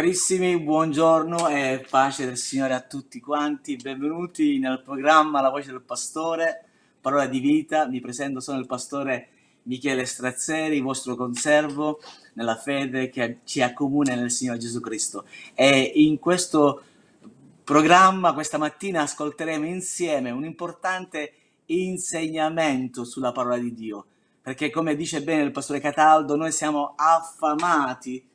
Carissimi, buongiorno e pace del Signore a tutti quanti, benvenuti nel programma La Voce del Pastore, Parola di Vita, mi presento, sono il Pastore Michele Strazzeri, vostro conservo nella fede che ci accomuna nel Signore Gesù Cristo. E in questo programma, questa mattina, ascolteremo insieme un importante insegnamento sulla Parola di Dio, perché come dice bene il Pastore Cataldo, noi siamo affamati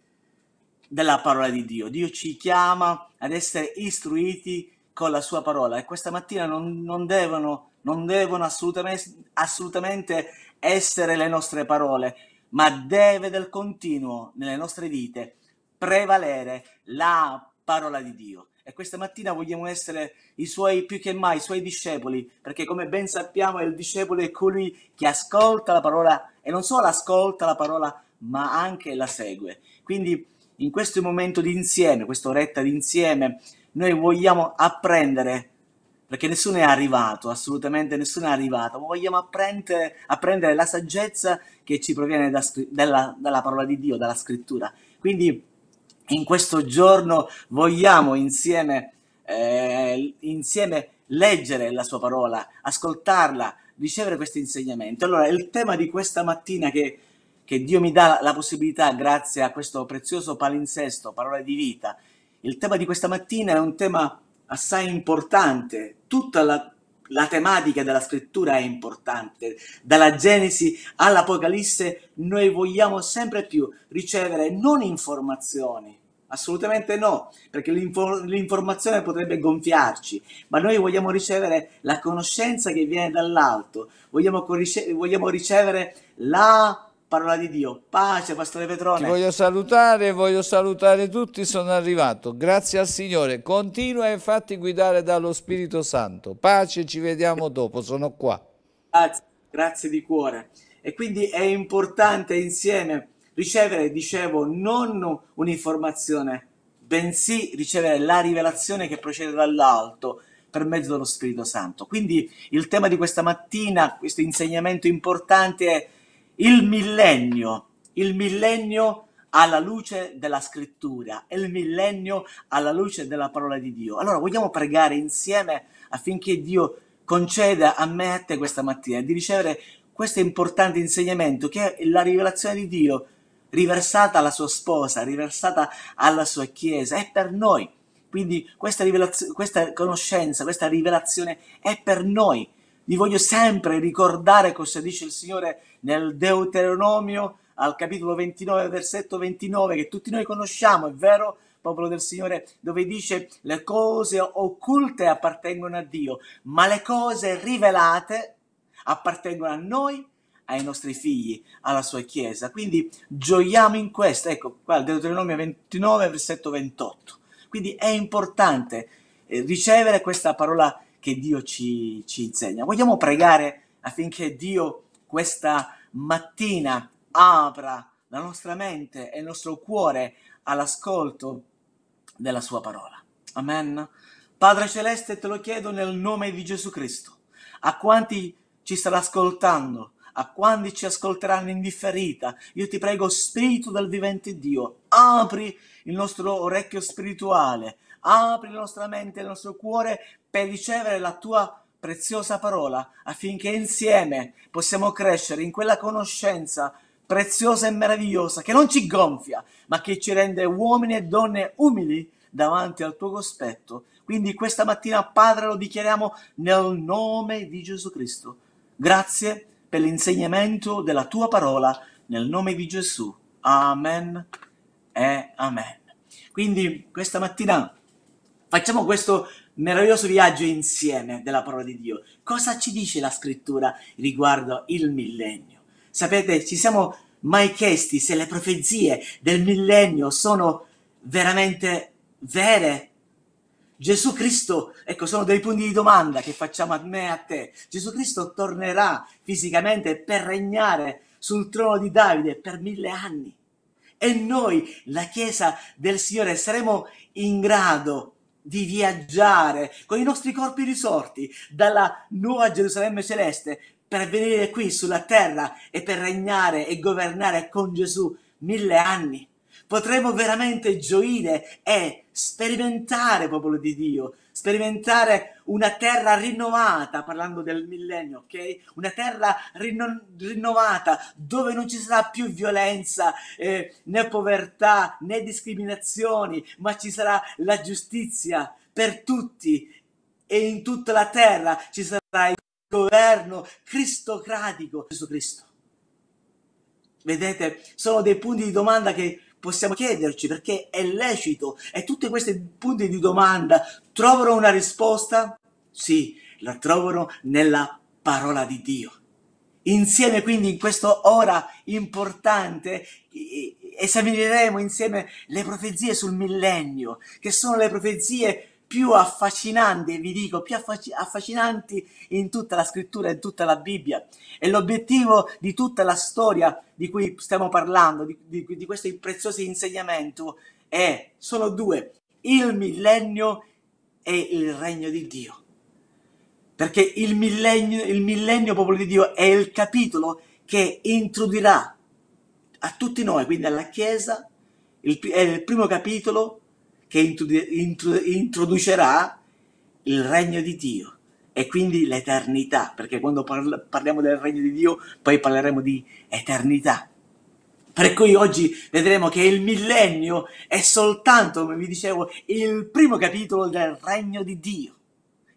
della parola di Dio. Dio ci chiama ad essere istruiti con la sua parola e questa mattina non, non devono, non devono assolutamente, assolutamente essere le nostre parole, ma deve del continuo nelle nostre vite prevalere la parola di Dio. E questa mattina vogliamo essere i suoi più che mai, i suoi discepoli, perché come ben sappiamo il discepolo è colui che ascolta la parola e non solo ascolta la parola, ma anche la segue. Quindi in questo momento d'insieme, questa oretta d'insieme, noi vogliamo apprendere, perché nessuno è arrivato, assolutamente nessuno è arrivato, ma vogliamo apprendere, apprendere la saggezza che ci proviene da, dalla, dalla parola di Dio, dalla scrittura. Quindi in questo giorno vogliamo insieme, eh, insieme leggere la sua parola, ascoltarla, ricevere questo insegnamento. Allora, il tema di questa mattina che che Dio mi dà la possibilità grazie a questo prezioso palinsesto, parole di vita. Il tema di questa mattina è un tema assai importante, tutta la, la tematica della scrittura è importante, dalla Genesi all'Apocalisse noi vogliamo sempre più ricevere non informazioni, Assolutamente no, perché l'informazione potrebbe gonfiarci, ma noi vogliamo ricevere la conoscenza che viene dall'alto, vogliamo, vogliamo ricevere la parola di Dio. Pace, Pastore Petrone. Ti voglio salutare, voglio salutare tutti, sono arrivato. Grazie al Signore. Continua e fatti guidare dallo Spirito Santo. Pace, ci vediamo dopo, sono qua. Grazie, grazie di cuore. E quindi è importante insieme ricevere, dicevo, non un'informazione, bensì ricevere la rivelazione che procede dall'alto per mezzo dello Spirito Santo. Quindi il tema di questa mattina, questo insegnamento importante è il millennio, il millennio alla luce della scrittura, il millennio alla luce della parola di Dio. Allora vogliamo pregare insieme affinché Dio conceda a me e a te questa mattina di ricevere questo importante insegnamento che è la rivelazione di Dio riversata alla sua sposa, riversata alla sua chiesa, è per noi. Quindi questa, questa conoscenza, questa rivelazione è per noi vi voglio sempre ricordare cosa dice il Signore nel Deuteronomio al capitolo 29, versetto 29, che tutti noi conosciamo, è vero? popolo del Signore, dove dice le cose occulte appartengono a Dio, ma le cose rivelate appartengono a noi, ai nostri figli, alla sua Chiesa. Quindi gioiamo in questo. Ecco qua, Deuteronomio 29, versetto 28. Quindi è importante eh, ricevere questa parola che Dio ci, ci insegna. Vogliamo pregare affinché Dio questa mattina apra la nostra mente e il nostro cuore all'ascolto della sua parola. Amen. Padre Celeste, te lo chiedo nel nome di Gesù Cristo, a quanti ci starà ascoltando, a quanti ci ascolteranno in differita, io ti prego, Spirito del vivente Dio, apri il nostro orecchio spirituale, apri la nostra mente, il nostro cuore per ricevere la tua preziosa parola, affinché insieme possiamo crescere in quella conoscenza preziosa e meravigliosa che non ci gonfia, ma che ci rende uomini e donne umili davanti al tuo cospetto. Quindi questa mattina, Padre, lo dichiariamo nel nome di Gesù Cristo. Grazie per l'insegnamento della tua parola nel nome di Gesù. Amen e amen. Quindi questa mattina Facciamo questo meraviglioso viaggio insieme della parola di Dio. Cosa ci dice la scrittura riguardo il millennio? Sapete, ci siamo mai chiesti se le profezie del millennio sono veramente vere? Gesù Cristo, ecco, sono dei punti di domanda che facciamo a me e a te. Gesù Cristo tornerà fisicamente per regnare sul trono di Davide per mille anni. E noi, la Chiesa del Signore, saremo in grado di viaggiare con i nostri corpi risorti dalla nuova Gerusalemme celeste per venire qui sulla terra e per regnare e governare con Gesù mille anni. Potremo veramente gioire e sperimentare, popolo di Dio, sperimentare una terra rinnovata, parlando del millennio, ok? Una terra rinno- rinnovata dove non ci sarà più violenza, eh, né povertà, né discriminazioni, ma ci sarà la giustizia per tutti e in tutta la terra ci sarà il governo cristocratico, Gesù Cristo. Vedete, sono dei punti di domanda che possiamo chiederci perché è lecito e tutti questi punti di domanda trovano una risposta? Sì, la trovano nella parola di Dio. Insieme quindi in questa ora importante esamineremo insieme le profezie sul millennio, che sono le profezie più affascinanti, vi dico, più affascinanti in tutta la scrittura, in tutta la Bibbia. E l'obiettivo di tutta la storia di cui stiamo parlando, di, di, di questo prezioso insegnamento, è, sono due, il millennio e il regno di Dio. Perché il millennio, il millennio popolo di Dio è il capitolo che introdurrà a tutti noi, quindi alla Chiesa, il, è il primo capitolo che introducerà il regno di Dio e quindi l'eternità, perché quando parliamo del regno di Dio poi parleremo di eternità. Per cui oggi vedremo che il millennio è soltanto, come vi dicevo, il primo capitolo del regno di Dio.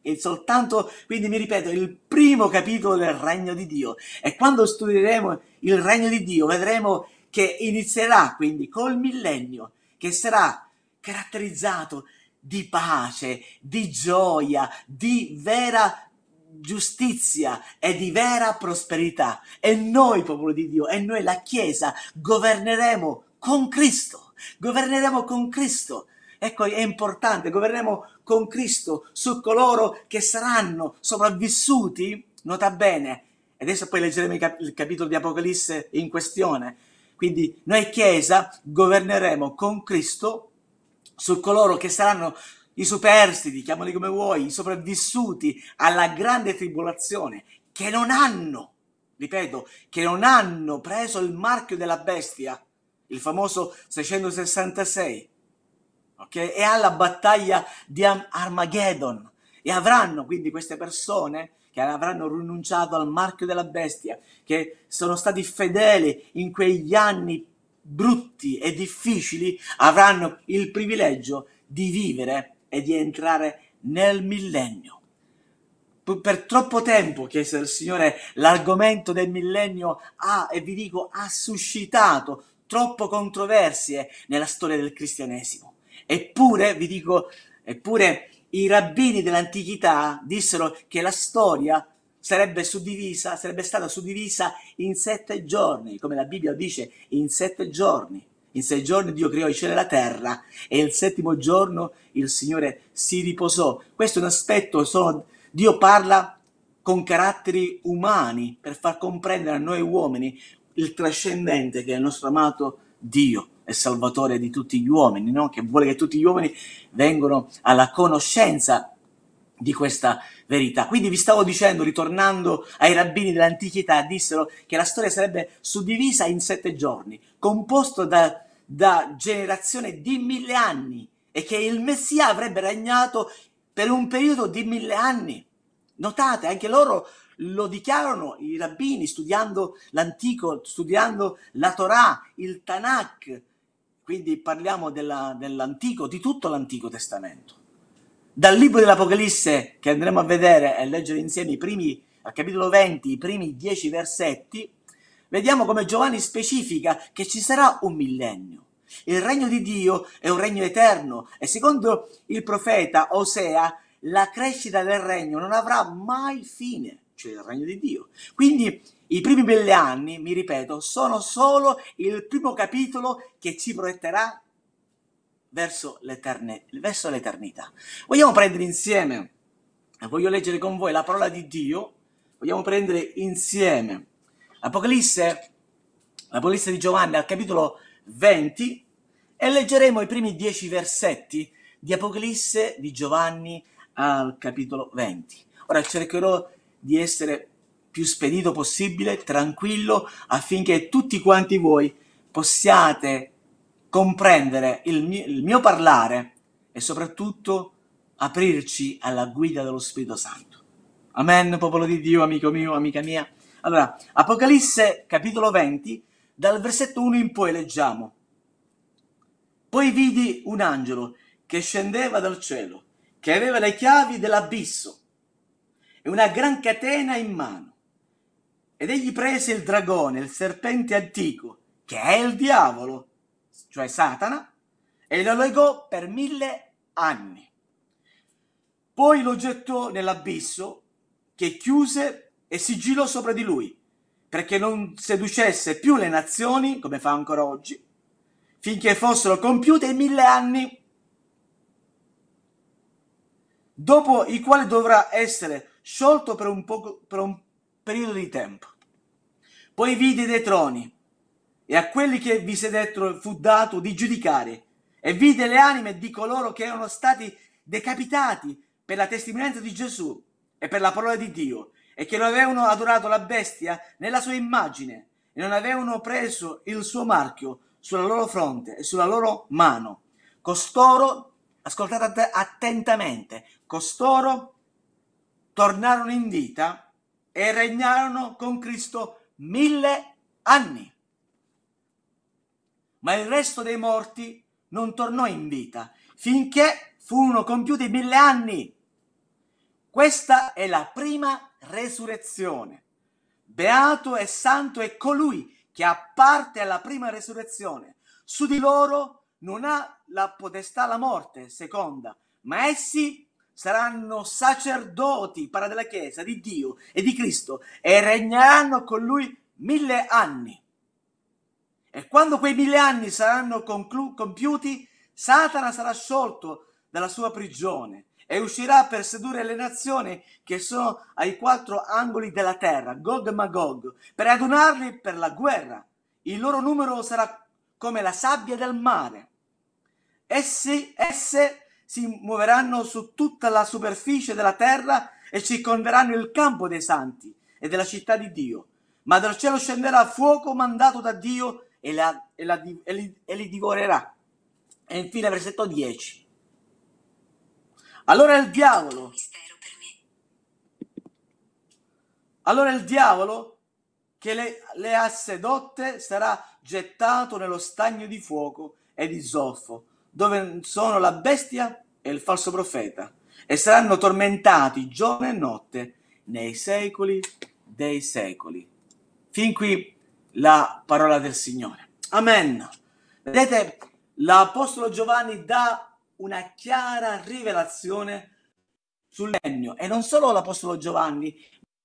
È soltanto, quindi mi ripeto, il primo capitolo del regno di Dio. E quando studieremo il regno di Dio vedremo che inizierà quindi col millennio, che sarà caratterizzato di pace, di gioia, di vera giustizia e di vera prosperità. E noi, popolo di Dio, e noi, la Chiesa, governeremo con Cristo. Governeremo con Cristo. Ecco, è importante, governeremo con Cristo su coloro che saranno sopravvissuti. Nota bene, e adesso poi leggeremo il, cap- il capitolo di Apocalisse in questione. Quindi noi Chiesa governeremo con Cristo su coloro che saranno i superstiti, chiamali come vuoi, i sopravvissuti alla grande tribolazione, che non hanno, ripeto, che non hanno preso il marchio della bestia, il famoso 666, ok? E alla battaglia di Armageddon. E avranno quindi queste persone che avranno rinunciato al marchio della bestia, che sono stati fedeli in quegli anni brutti e difficili avranno il privilegio di vivere e di entrare nel millennio. Per troppo tempo, chiese il Signore, l'argomento del millennio ha, e vi dico, ha suscitato troppo controversie nella storia del cristianesimo. Eppure, vi dico, eppure i rabbini dell'antichità dissero che la storia sarebbe suddivisa, sarebbe stata suddivisa in sette giorni, come la Bibbia dice, in sette giorni. In sei giorni Dio creò i cieli e la terra e il settimo giorno il Signore si riposò. Questo è un aspetto, sono, Dio parla con caratteri umani per far comprendere a noi uomini il trascendente che è il nostro amato Dio e Salvatore di tutti gli uomini, no? che vuole che tutti gli uomini vengano alla conoscenza di questa verità. Quindi vi stavo dicendo, ritornando ai rabbini dell'antichità, dissero che la storia sarebbe suddivisa in sette giorni, composto da, da generazione di mille anni e che il Messia avrebbe regnato per un periodo di mille anni. Notate, anche loro lo dichiarano, i rabbini, studiando l'Antico, studiando la Torah, il Tanakh, quindi parliamo della, dell'Antico, di tutto l'Antico Testamento dal libro dell'Apocalisse che andremo a vedere e leggere insieme i primi, al capitolo 20, i primi dieci versetti, vediamo come Giovanni specifica che ci sarà un millennio. Il regno di Dio è un regno eterno e secondo il profeta Osea la crescita del regno non avrà mai fine, cioè il regno di Dio. Quindi i primi mille anni, mi ripeto, sono solo il primo capitolo che ci proietterà verso, verso l'eternità. Vogliamo prendere insieme, voglio leggere con voi la parola di Dio, vogliamo prendere insieme l'Apocalisse, l'Apocalisse di Giovanni al capitolo 20 e leggeremo i primi dieci versetti di Apocalisse di Giovanni al capitolo 20. Ora cercherò di essere più spedito possibile, tranquillo, affinché tutti quanti voi possiate comprendere il mio, il mio parlare e soprattutto aprirci alla guida dello Spirito Santo. Amen, popolo di Dio, amico mio, amica mia. Allora, Apocalisse capitolo 20, dal versetto 1 in poi leggiamo. Poi vidi un angelo che scendeva dal cielo, che aveva le chiavi dell'abisso e una gran catena in mano. Ed egli prese il dragone, il serpente antico, che è il diavolo, cioè Satana, e lo legò per mille anni. Poi lo gettò nell'abisso che chiuse e sigillò sopra di lui, perché non seducesse più le nazioni, come fa ancora oggi, finché fossero compiute i mille anni, dopo i quali dovrà essere sciolto per un, poco, per un periodo di tempo. Poi vide dei troni, e a quelli che vi sedettero fu dato di giudicare, e vide le anime di coloro che erano stati decapitati per la testimonianza di Gesù e per la parola di Dio, e che non avevano adorato la bestia nella sua immagine, e non avevano preso il suo marchio sulla loro fronte e sulla loro mano. Costoro, ascoltate attentamente, costoro tornarono in vita e regnarono con Cristo mille anni ma il resto dei morti non tornò in vita finché furono compiuti mille anni. Questa è la prima resurrezione. Beato e santo è colui che ha parte alla prima resurrezione. Su di loro non ha la potestà la morte, seconda, ma essi saranno sacerdoti, parla della Chiesa, di Dio e di Cristo e regneranno con lui mille anni. E quando quei mille anni saranno conclu- compiuti, Satana sarà sciolto dalla sua prigione e uscirà per sedurre le nazioni che sono ai quattro angoli della terra, Gog e Magog, per adunarli per la guerra. Il loro numero sarà come la sabbia del mare. Essi, esse si muoveranno su tutta la superficie della terra e circonderanno il campo dei santi e della città di Dio. Ma dal cielo scenderà fuoco mandato da Dio e, la, e, la, e, li, e li divorerà. E infine versetto 10. Allora il diavolo... Allora il diavolo che le, le ha sedotte sarà gettato nello stagno di fuoco e di zolfo, dove sono la bestia e il falso profeta, e saranno tormentati giorno e notte nei secoli dei secoli. Fin qui la parola del Signore. Amen. Vedete, l'Apostolo Giovanni dà una chiara rivelazione sul legno e non solo l'Apostolo Giovanni,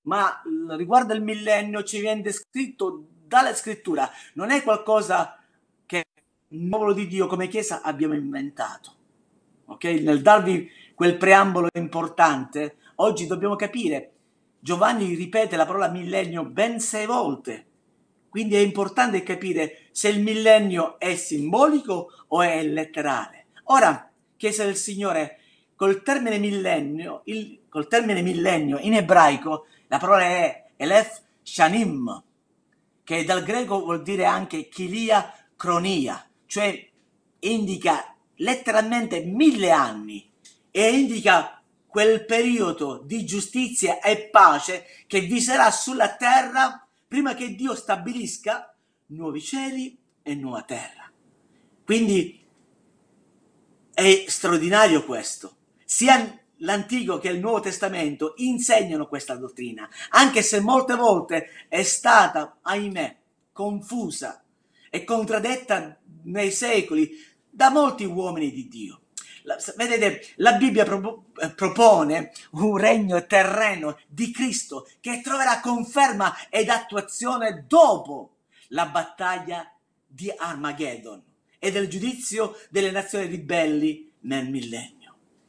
ma riguardo il millennio ci viene descritto dalla scrittura, non è qualcosa che il popolo di Dio come Chiesa abbiamo inventato. Ok? Nel darvi quel preambolo importante, oggi dobbiamo capire, Giovanni ripete la parola millennio ben sei volte quindi è importante capire se il millennio è simbolico o è letterale. Ora, chiesa del Signore, col termine millennio, il, col termine millennio in ebraico la parola è Elef Shanim, che dal greco vuol dire anche chilia cronia, cioè indica letteralmente mille anni e indica quel periodo di giustizia e pace che vi sarà sulla terra prima che Dio stabilisca nuovi cieli e nuova terra. Quindi è straordinario questo. Sia l'Antico che il Nuovo Testamento insegnano questa dottrina, anche se molte volte è stata, ahimè, confusa e contraddetta nei secoli da molti uomini di Dio. La, vedete, la Bibbia pro, eh, propone un regno terreno di Cristo che troverà conferma ed attuazione dopo la battaglia di Armageddon e del giudizio delle nazioni ribelli nel millennio.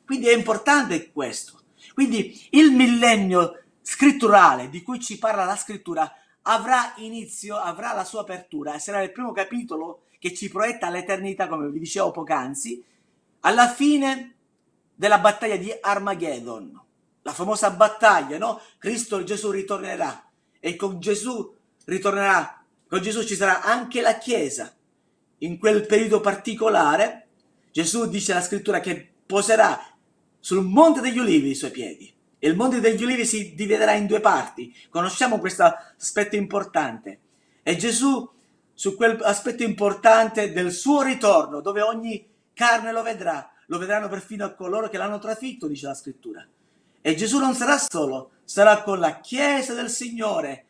Quindi è importante questo. Quindi il millennio scritturale di cui ci parla la scrittura avrà inizio, avrà la sua apertura sarà il primo capitolo che ci proietta all'eternità, come vi dicevo poc'anzi, alla fine della battaglia di Armageddon, la famosa battaglia, no? Cristo Gesù ritornerà e con Gesù ritornerà, con Gesù ci sarà anche la Chiesa. In quel periodo particolare, Gesù dice alla scrittura che poserà sul monte degli ulivi i suoi piedi e il monte degli ulivi si dividerà in due parti. Conosciamo questo aspetto importante. E Gesù su quell'aspetto importante del suo ritorno, dove ogni carne lo vedrà, lo vedranno perfino coloro che l'hanno trafitto, dice la scrittura. E Gesù non sarà solo, sarà con la Chiesa del Signore.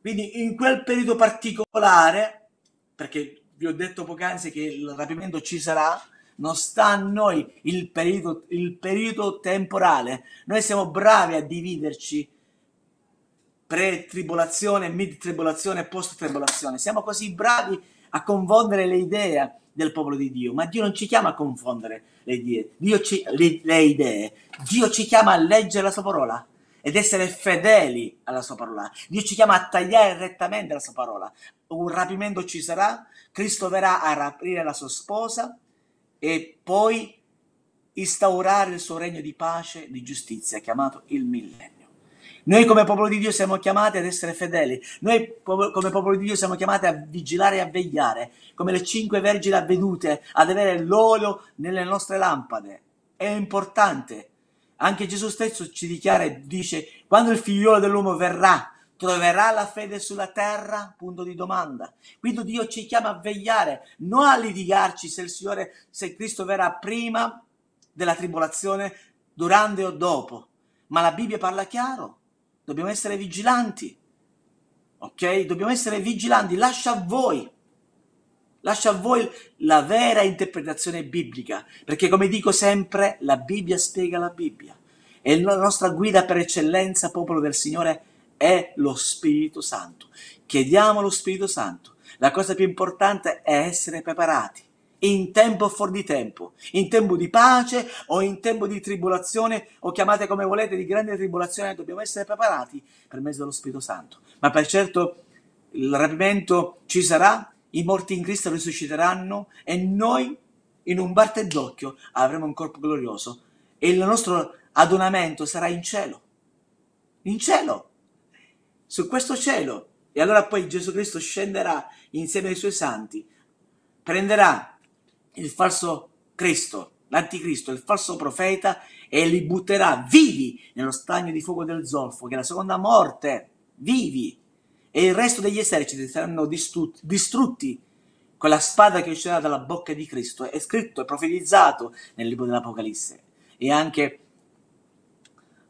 Quindi in quel periodo particolare, perché vi ho detto poc'anzi che il rapimento ci sarà, non sta a noi il periodo, il periodo temporale. Noi siamo bravi a dividerci pre-tribolazione, mid-tribolazione, post-tribolazione. Siamo così bravi a confondere le idee, del popolo di Dio, ma Dio non ci chiama a confondere le idee, Dio ci, le, le idee. Dio ci chiama a leggere la sua parola ed essere fedeli alla sua parola. Dio ci chiama a tagliare rettamente la sua parola. Un rapimento ci sarà, Cristo verrà a rapire la sua sposa e poi instaurare il suo regno di pace, di giustizia, chiamato il millennio. Noi come popolo di Dio siamo chiamati ad essere fedeli, noi come popolo di Dio siamo chiamati a vigilare e a vegliare, come le cinque vergini avvedute, ad avere l'olio nelle nostre lampade. È importante. Anche Gesù stesso ci dichiara e dice, quando il figliolo dell'uomo verrà, troverà la fede sulla terra? Punto di domanda. Quindi Dio ci chiama a vegliare, non a litigarci se il Signore, se Cristo verrà prima della tribolazione, durante o dopo. Ma la Bibbia parla chiaro. Dobbiamo essere vigilanti. Ok? Dobbiamo essere vigilanti. Lascia a voi. Lascia a voi la vera interpretazione biblica, perché come dico sempre, la Bibbia spiega la Bibbia. E la nostra guida per eccellenza, popolo del Signore, è lo Spirito Santo. Chiediamo lo Spirito Santo. La cosa più importante è essere preparati in tempo fuori di tempo, in tempo di pace o in tempo di tribolazione o chiamate come volete di grande tribolazione, dobbiamo essere preparati per mezzo dello Spirito Santo. Ma per certo il rapimento ci sarà, i morti in Cristo risusciteranno e noi in un batter d'occhio avremo un corpo glorioso e il nostro adonamento sarà in cielo. In cielo, su questo cielo. E allora poi Gesù Cristo scenderà insieme ai suoi santi, prenderà il falso Cristo, l'anticristo, il falso profeta e li butterà vivi nello stagno di fuoco del zolfo, che è la seconda morte, vivi. E il resto degli eserciti saranno distrutti, distrutti con la spada che uscirà dalla bocca di Cristo. È scritto, e profetizzato nel libro dell'Apocalisse e anche,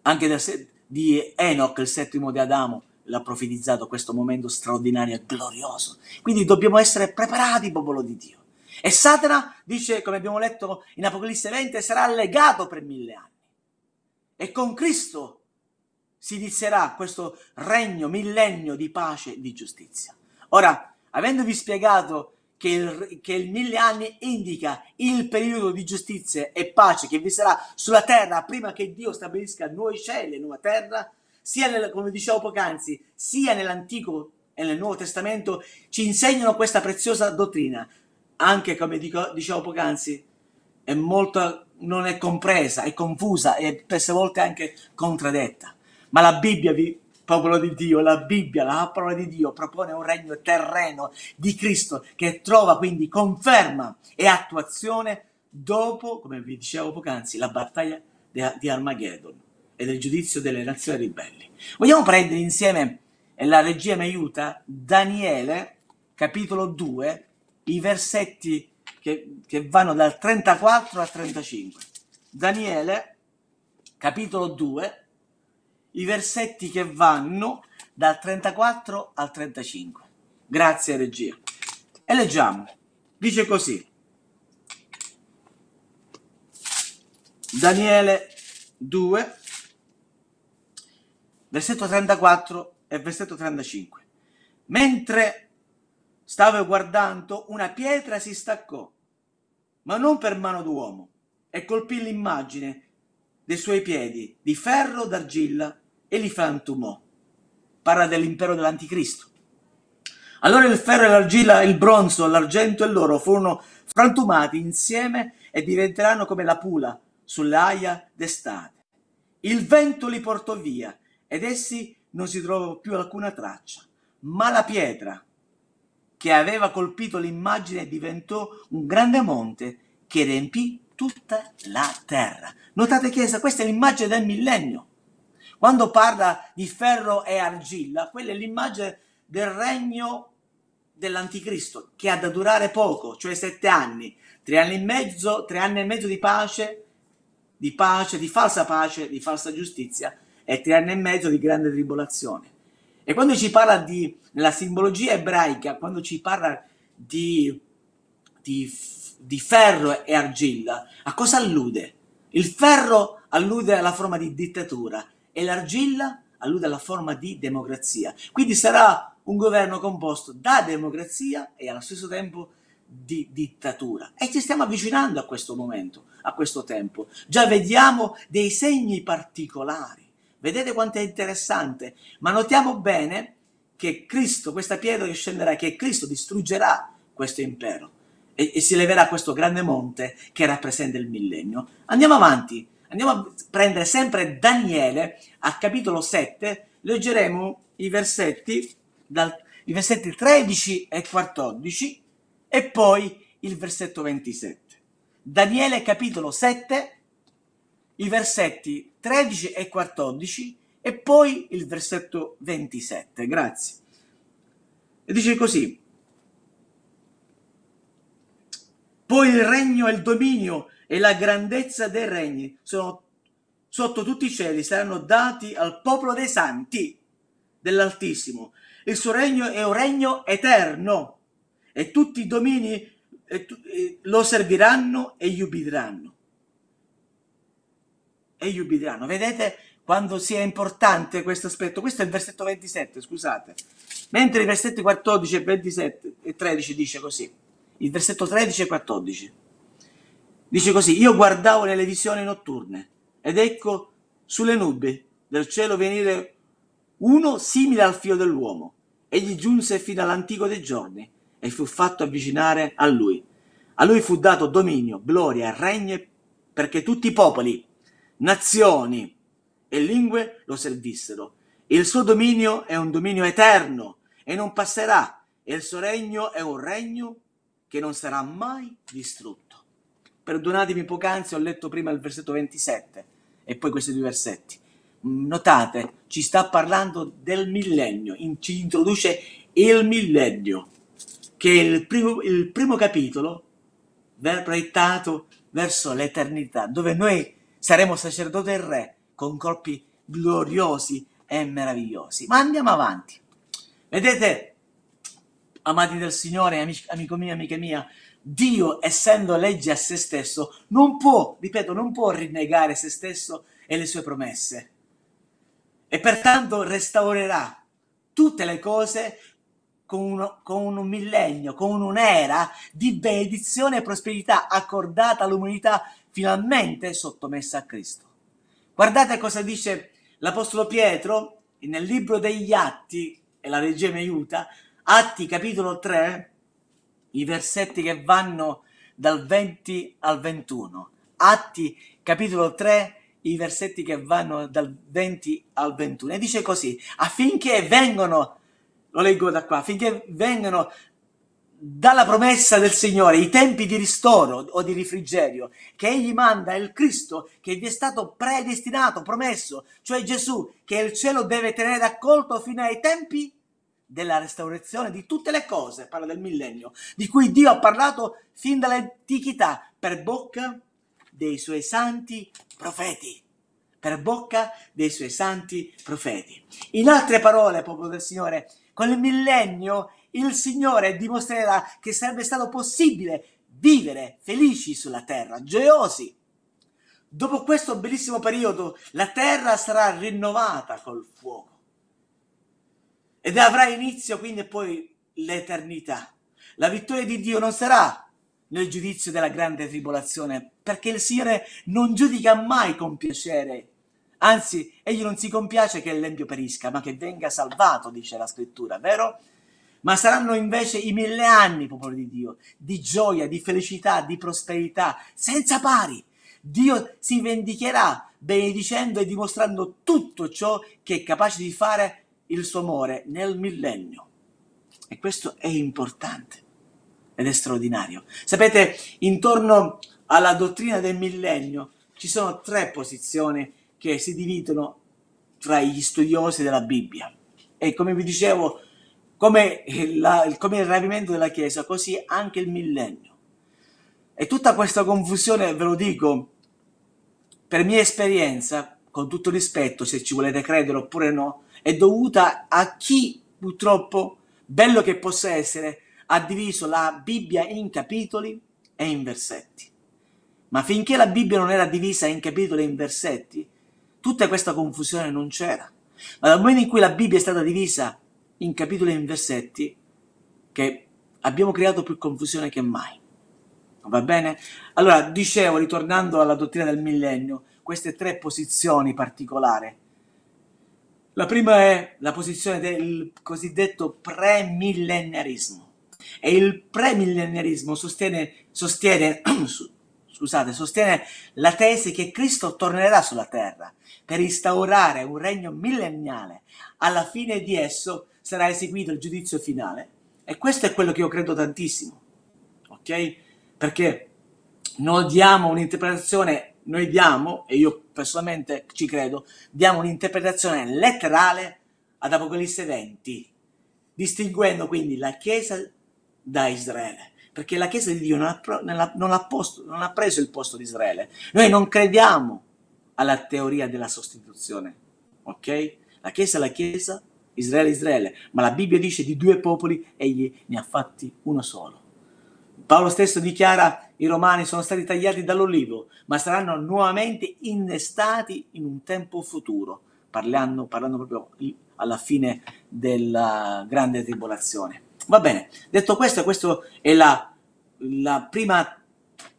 anche da, di Enoch, il settimo di Adamo, l'ha profetizzato questo momento straordinario e glorioso. Quindi dobbiamo essere preparati, popolo di Dio. E Satana, dice, come abbiamo letto in Apocalisse 20, sarà legato per mille anni. E con Cristo si inizierà questo regno, millennio di pace e di giustizia. Ora, avendovi spiegato che il, che il mille anni indica il periodo di giustizia e pace che vi sarà sulla terra prima che Dio stabilisca nuovi cieli e nuova terra, sia nel, come dicevo poc'anzi, sia nell'Antico e nel Nuovo Testamento ci insegnano questa preziosa dottrina anche come dico, dicevo poc'anzi, è molto, non è compresa, è confusa e spesse volte anche contraddetta. Ma la Bibbia, vi, popolo di Dio, la Bibbia, la parola di Dio propone un regno terreno di Cristo che trova quindi conferma e attuazione dopo, come vi dicevo poc'anzi, la battaglia di Armageddon e del giudizio delle nazioni ribelli. Vogliamo prendere insieme, e la regia mi aiuta, Daniele capitolo 2, i versetti che, che vanno dal 34 al 35. Daniele, capitolo 2, i versetti che vanno dal 34 al 35. Grazie regia. E leggiamo. Dice così. Daniele 2, versetto 34 e versetto 35. Mentre Stavo guardando, una pietra si staccò, ma non per mano d'uomo, e colpì l'immagine dei suoi piedi di ferro d'argilla e li frantumò. Parla dell'impero dell'anticristo. Allora il ferro e l'argilla, il bronzo, l'argento e l'oro furono frantumati insieme e diventeranno come la pula sull'aia d'estate. Il vento li portò via ed essi non si trovò più alcuna traccia, ma la pietra che aveva colpito l'immagine diventò un grande monte che riempì tutta la terra. Notate chiesa, questa è l'immagine del millennio. Quando parla di ferro e argilla, quella è l'immagine del regno dell'anticristo che ha da durare poco, cioè sette anni, tre anni e mezzo, tre anni e mezzo di pace, di pace, di falsa pace, di falsa giustizia e tre anni e mezzo di grande tribolazione. E quando ci parla di, nella simbologia ebraica, quando ci parla di, di, di ferro e argilla, a cosa allude? Il ferro allude alla forma di dittatura e l'argilla allude alla forma di democrazia. Quindi sarà un governo composto da democrazia e allo stesso tempo di dittatura. E ci stiamo avvicinando a questo momento, a questo tempo. Già vediamo dei segni particolari. Vedete quanto è interessante? Ma notiamo bene che Cristo, questa pietra che scenderà, che Cristo distruggerà questo impero e, e si leverà questo grande monte che rappresenta il millennio. Andiamo avanti, andiamo a prendere sempre Daniele al capitolo 7, leggeremo i versetti, dal, i versetti 13 e 14 e poi il versetto 27. Daniele capitolo 7, i versetti 13 e 14 e poi il versetto 27. Grazie. E dice così. Poi il regno e il dominio e la grandezza dei regni sono sotto tutti i cieli saranno dati al popolo dei santi dell'Altissimo. Il suo regno è un regno eterno e tutti i domini lo serviranno e gli ubbidiranno e gli ubbidiranno. Vedete quando sia importante questo aspetto? Questo è il versetto 27, scusate. Mentre i versetti 14 e 27 e 13 dice così. Il versetto 13 e 14. Dice così, io guardavo nelle visioni notturne ed ecco sulle nubi del cielo venire uno simile al figlio dell'uomo. Egli giunse fino all'antico dei giorni e fu fatto avvicinare a lui. A lui fu dato dominio, gloria, regno, perché tutti i popoli, nazioni e lingue lo servissero. Il suo dominio è un dominio eterno e non passerà, e il suo regno è un regno che non sarà mai distrutto. Perdonatemi poc'anzi, ho letto prima il versetto 27 e poi questi due versetti. Notate, ci sta parlando del millennio, in, ci introduce il millennio, che è il primo, il primo capitolo proiettato verso l'eternità, dove noi saremo sacerdote e re con corpi gloriosi e meravigliosi. Ma andiamo avanti. Vedete, amati del Signore, amico mio, amica mia, Dio, essendo legge a se stesso, non può, ripeto, non può rinnegare se stesso e le sue promesse. E pertanto restaurerà tutte le cose con, uno, con un millennio, con un'era di benedizione e prosperità accordata all'umanità finalmente sottomessa a Cristo. Guardate cosa dice l'Apostolo Pietro nel libro degli Atti, e la regia mi aiuta, Atti capitolo 3, i versetti che vanno dal 20 al 21. Atti capitolo 3, i versetti che vanno dal 20 al 21. E dice così, affinché vengano, lo leggo da qua, affinché vengano dalla promessa del Signore, i tempi di ristoro o di rifrigerio, che Egli manda il Cristo che vi è stato predestinato, promesso, cioè Gesù, che il cielo deve tenere accolto fino ai tempi della restaurazione di tutte le cose, parla del millennio, di cui Dio ha parlato fin dall'antichità per bocca dei suoi santi profeti. Per bocca dei suoi santi profeti. In altre parole, popolo del Signore, con il millennio il Signore dimostrerà che sarebbe stato possibile vivere felici sulla terra, gioiosi. Dopo questo bellissimo periodo, la terra sarà rinnovata col fuoco ed avrà inizio quindi poi l'eternità. La vittoria di Dio non sarà nel giudizio della grande tribolazione, perché il Signore non giudica mai con piacere. Anzi, egli non si compiace che l'empio perisca, ma che venga salvato, dice la scrittura, vero? ma saranno invece i mille anni, popolo di Dio, di gioia, di felicità, di prosperità, senza pari. Dio si vendicherà benedicendo e dimostrando tutto ciò che è capace di fare il suo amore nel millennio. E questo è importante ed è straordinario. Sapete, intorno alla dottrina del millennio ci sono tre posizioni che si dividono tra gli studiosi della Bibbia. E come vi dicevo, come il, come il rapimento della Chiesa, così anche il millennio. E tutta questa confusione, ve lo dico, per mia esperienza, con tutto rispetto, se ci volete credere oppure no, è dovuta a chi purtroppo, bello che possa essere, ha diviso la Bibbia in capitoli e in versetti. Ma finché la Bibbia non era divisa in capitoli e in versetti, tutta questa confusione non c'era. Ma dal momento in cui la Bibbia è stata divisa in capitoli e in versetti che abbiamo creato più confusione che mai. Va bene? Allora, dicevo, ritornando alla dottrina del millennio, queste tre posizioni particolari. La prima è la posizione del cosiddetto premillenniarismo. E il premillenniarismo sostiene, sostiene, scusate, sostiene la tesi che Cristo tornerà sulla terra per instaurare un regno millenniale. Alla fine di esso sarà eseguito il giudizio finale e questo è quello che io credo tantissimo, ok? Perché noi diamo un'interpretazione, noi diamo, e io personalmente ci credo, diamo un'interpretazione letterale ad Apocalisse 20, distinguendo quindi la Chiesa da Israele, perché la Chiesa di Dio non ha, non ha, posto, non ha preso il posto di Israele. Noi non crediamo alla teoria della sostituzione, ok? La Chiesa è la Chiesa, Israele, Israele, ma la Bibbia dice di due popoli egli ne ha fatti uno solo. Paolo stesso dichiara i romani sono stati tagliati dall'olivo, ma saranno nuovamente innestati in un tempo futuro, parlando, parlando proprio alla fine della grande tribolazione. Va bene, detto questo, questa è la, la prima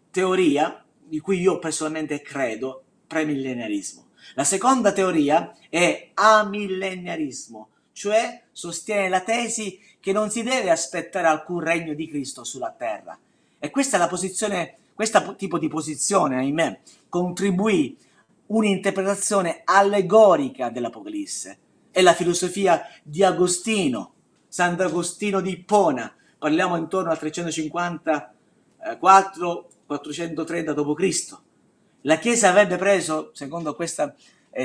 teoria di cui io personalmente credo, premillennialismo. La seconda teoria è amillenarismo, cioè sostiene la tesi che non si deve aspettare alcun regno di Cristo sulla terra. E questa è la posizione, questo tipo di posizione, ahimè, contribuì un'interpretazione allegorica dell'Apocalisse. È la filosofia di Agostino, Sant'Agostino di Ippona, parliamo intorno al 354-430 d.C. La Chiesa avrebbe preso, secondo questa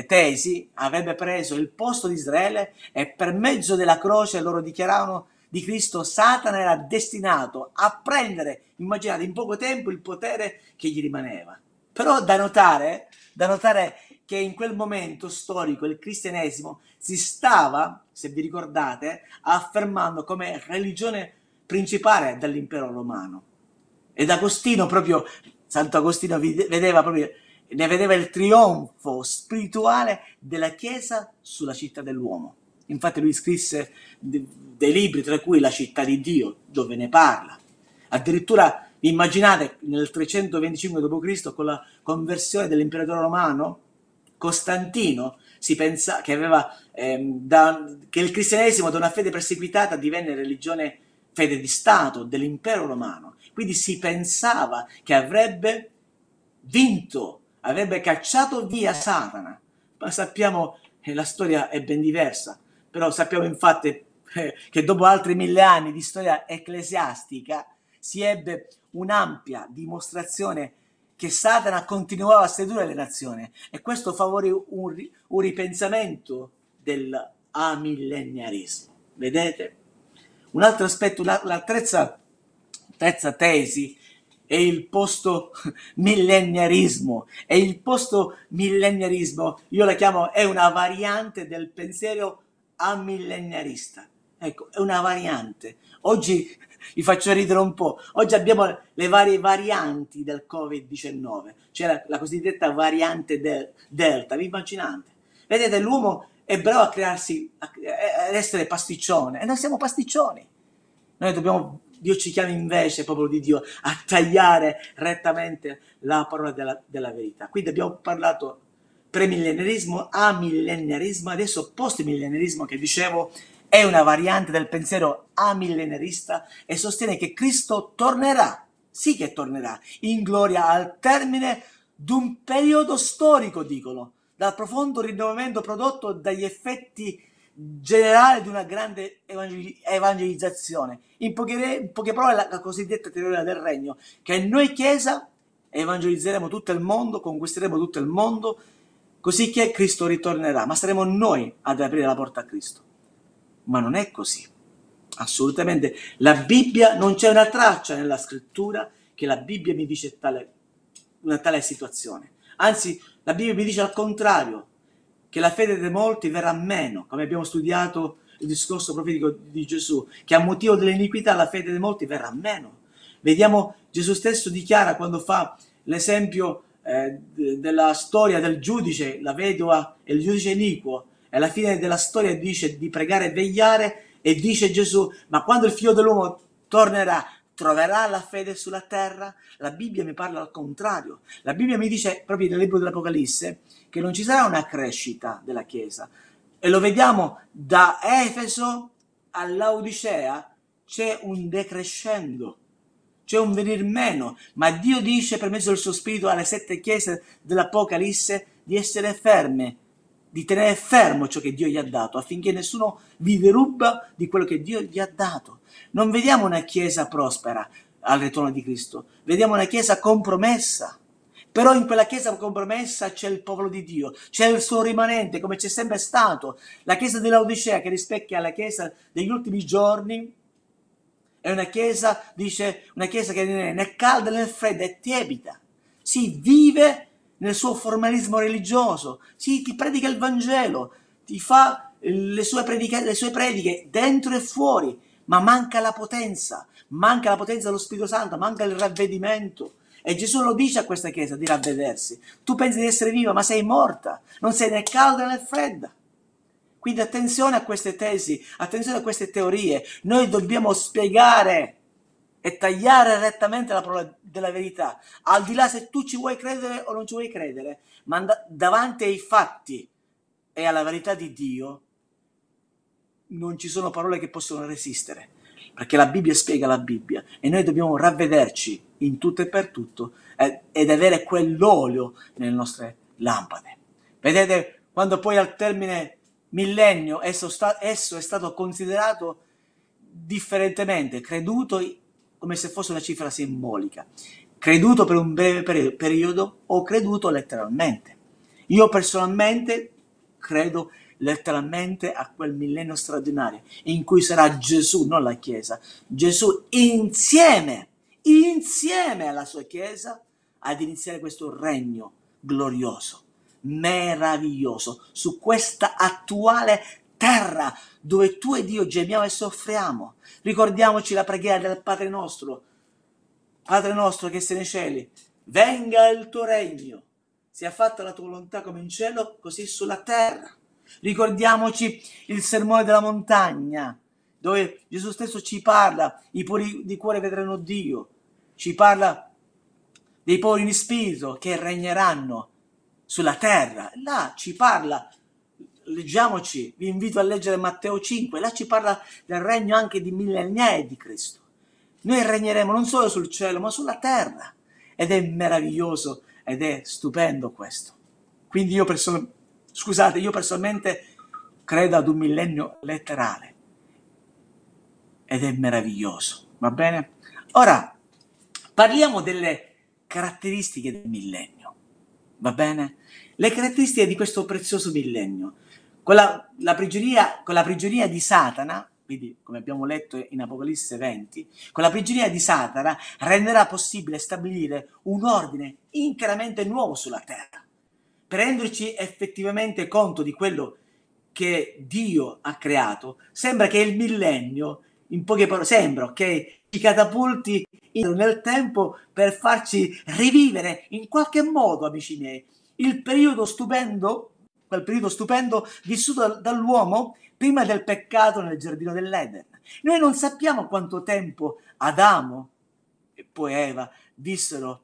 tesi avrebbe preso il posto di Israele e per mezzo della croce loro dichiaravano di Cristo Satana era destinato a prendere, immaginate, in poco tempo il potere che gli rimaneva. Però da notare, da notare che in quel momento storico il cristianesimo si stava, se vi ricordate, affermando come religione principale dell'impero romano. Ed Agostino proprio, Santo Agostino vedeva proprio ne vedeva il trionfo spirituale della Chiesa sulla città dell'uomo. Infatti lui scrisse dei libri, tra cui La città di Dio, dove ne parla. Addirittura immaginate nel 325 d.C. con la conversione dell'imperatore romano, Costantino, si pensa che, aveva, ehm, da, che il cristianesimo da una fede perseguitata divenne religione fede di Stato dell'impero romano. Quindi si pensava che avrebbe vinto avrebbe cacciato via Satana. Ma sappiamo che la storia è ben diversa, però sappiamo infatti eh, che dopo altri mille anni di storia ecclesiastica si ebbe un'ampia dimostrazione che Satana continuava a sedurre le nazioni e questo favorì un, un ripensamento del amillenniarismo. Vedete? Un altro aspetto, la, la terza, terza tesi è il posto millenniarismo, è il posto millenniarismo, io la chiamo, è una variante del pensiero amillenniarista. Ecco, è una variante. Oggi vi faccio ridere un po'. Oggi abbiamo le varie varianti del Covid-19, cioè la, la cosiddetta variante del, Delta. Vi immaginate? Vedete, l'uomo è bravo a crearsi, ad essere pasticcione, e noi siamo pasticcioni. Noi dobbiamo Dio ci chiama invece, popolo di Dio, a tagliare rettamente la parola della, della verità. Quindi abbiamo parlato premillenarismo, amillenarismo, adesso postmillenarismo che dicevo è una variante del pensiero amillenarista e sostiene che Cristo tornerà, sì che tornerà, in gloria al termine di un periodo storico, dicono, dal profondo rinnovamento prodotto dagli effetti generale di una grande evangel- evangelizzazione. In poche, in poche parole, la, la cosiddetta teoria del regno, che noi Chiesa evangelizzeremo tutto il mondo, conquisteremo tutto il mondo, così che Cristo ritornerà, ma saremo noi ad aprire la porta a Cristo. Ma non è così. Assolutamente. La Bibbia, non c'è una traccia nella scrittura che la Bibbia mi dice tale, una tale situazione. Anzi, la Bibbia mi dice al contrario, che la fede dei molti verrà meno, come abbiamo studiato il discorso profetico di Gesù, che a motivo dell'iniquità la fede dei molti verrà meno. Vediamo Gesù stesso dichiara quando fa l'esempio eh, della storia del giudice, la vedova e il giudice iniquo, e alla fine della storia dice di pregare e vegliare e dice Gesù, ma quando il figlio dell'uomo tornerà troverà la fede sulla terra? La Bibbia mi parla al contrario. La Bibbia mi dice proprio nel libro dell'Apocalisse che non ci sarà una crescita della Chiesa. E lo vediamo da Efeso all'Odicea c'è un decrescendo, c'è un venir meno, ma Dio dice per mezzo del suo spirito alle sette chiese dell'Apocalisse di essere ferme di tenere fermo ciò che Dio gli ha dato, affinché nessuno vi deruba di quello che Dio gli ha dato. Non vediamo una chiesa prospera al ritorno di Cristo, vediamo una chiesa compromessa. Però in quella chiesa compromessa c'è il popolo di Dio, c'è il suo rimanente, come c'è sempre stato. La chiesa dell'Odicea che rispecchia la chiesa degli ultimi giorni, è una chiesa, dice, una chiesa che non è né calda né fredda, è tiepida. Si vive nel suo formalismo religioso, sì, ti predica il Vangelo, ti fa eh, le sue, prediche, le sue prediche dentro e fuori, ma manca la potenza, manca la potenza dello Spirito Santo, manca il ravvedimento. E Gesù lo dice a questa chiesa di ravvedersi. Tu pensi di essere viva, ma sei morta, non sei né calda né fredda. Quindi attenzione a queste tesi, attenzione a queste teorie. Noi dobbiamo spiegare e tagliare rettamente la parola della verità, al di là se tu ci vuoi credere o non ci vuoi credere, ma davanti ai fatti e alla verità di Dio non ci sono parole che possono resistere, perché la Bibbia spiega la Bibbia e noi dobbiamo ravvederci in tutto e per tutto eh, ed avere quell'olio nelle nostre lampade. Vedete, quando poi al termine millennio esso, sta, esso è stato considerato differentemente, creduto come se fosse una cifra simbolica. Creduto per un breve periodo ho creduto letteralmente. Io personalmente credo letteralmente a quel millennio straordinario in cui sarà Gesù, non la Chiesa, Gesù insieme, insieme alla sua Chiesa ad iniziare questo regno glorioso, meraviglioso, su questa attuale terra dove tu e Dio gemiamo e soffriamo. Ricordiamoci la preghiera del Padre nostro. Padre nostro che sei nei cieli, venga il tuo regno, sia fatta la tua volontà come in cielo, così sulla terra. Ricordiamoci il sermone della montagna, dove Gesù stesso ci parla, i puri di cuore vedranno Dio, ci parla dei poveri in spirito che regneranno sulla terra. Là ci parla leggiamoci, vi invito a leggere Matteo 5, là ci parla del regno anche di millenniai di Cristo. Noi regneremo non solo sul cielo, ma sulla terra. Ed è meraviglioso ed è stupendo questo. Quindi io personalmente, scusate, io personalmente credo ad un millennio letterale. Ed è meraviglioso, va bene? Ora, parliamo delle caratteristiche del millennio, va bene? Le caratteristiche di questo prezioso millennio. Con la, la prigionia, con la prigionia di Satana, quindi come abbiamo letto in Apocalisse 20, con la prigionia di Satana renderà possibile stabilire un ordine interamente nuovo sulla terra. Per renderci effettivamente conto di quello che Dio ha creato, sembra che il millennio, in poche parole, sembra che ci catapulti nel tempo per farci rivivere in qualche modo, amici miei, il periodo stupendo quel periodo stupendo vissuto dall'uomo prima del peccato nel giardino dell'Eden. Noi non sappiamo quanto tempo Adamo e poi Eva vissero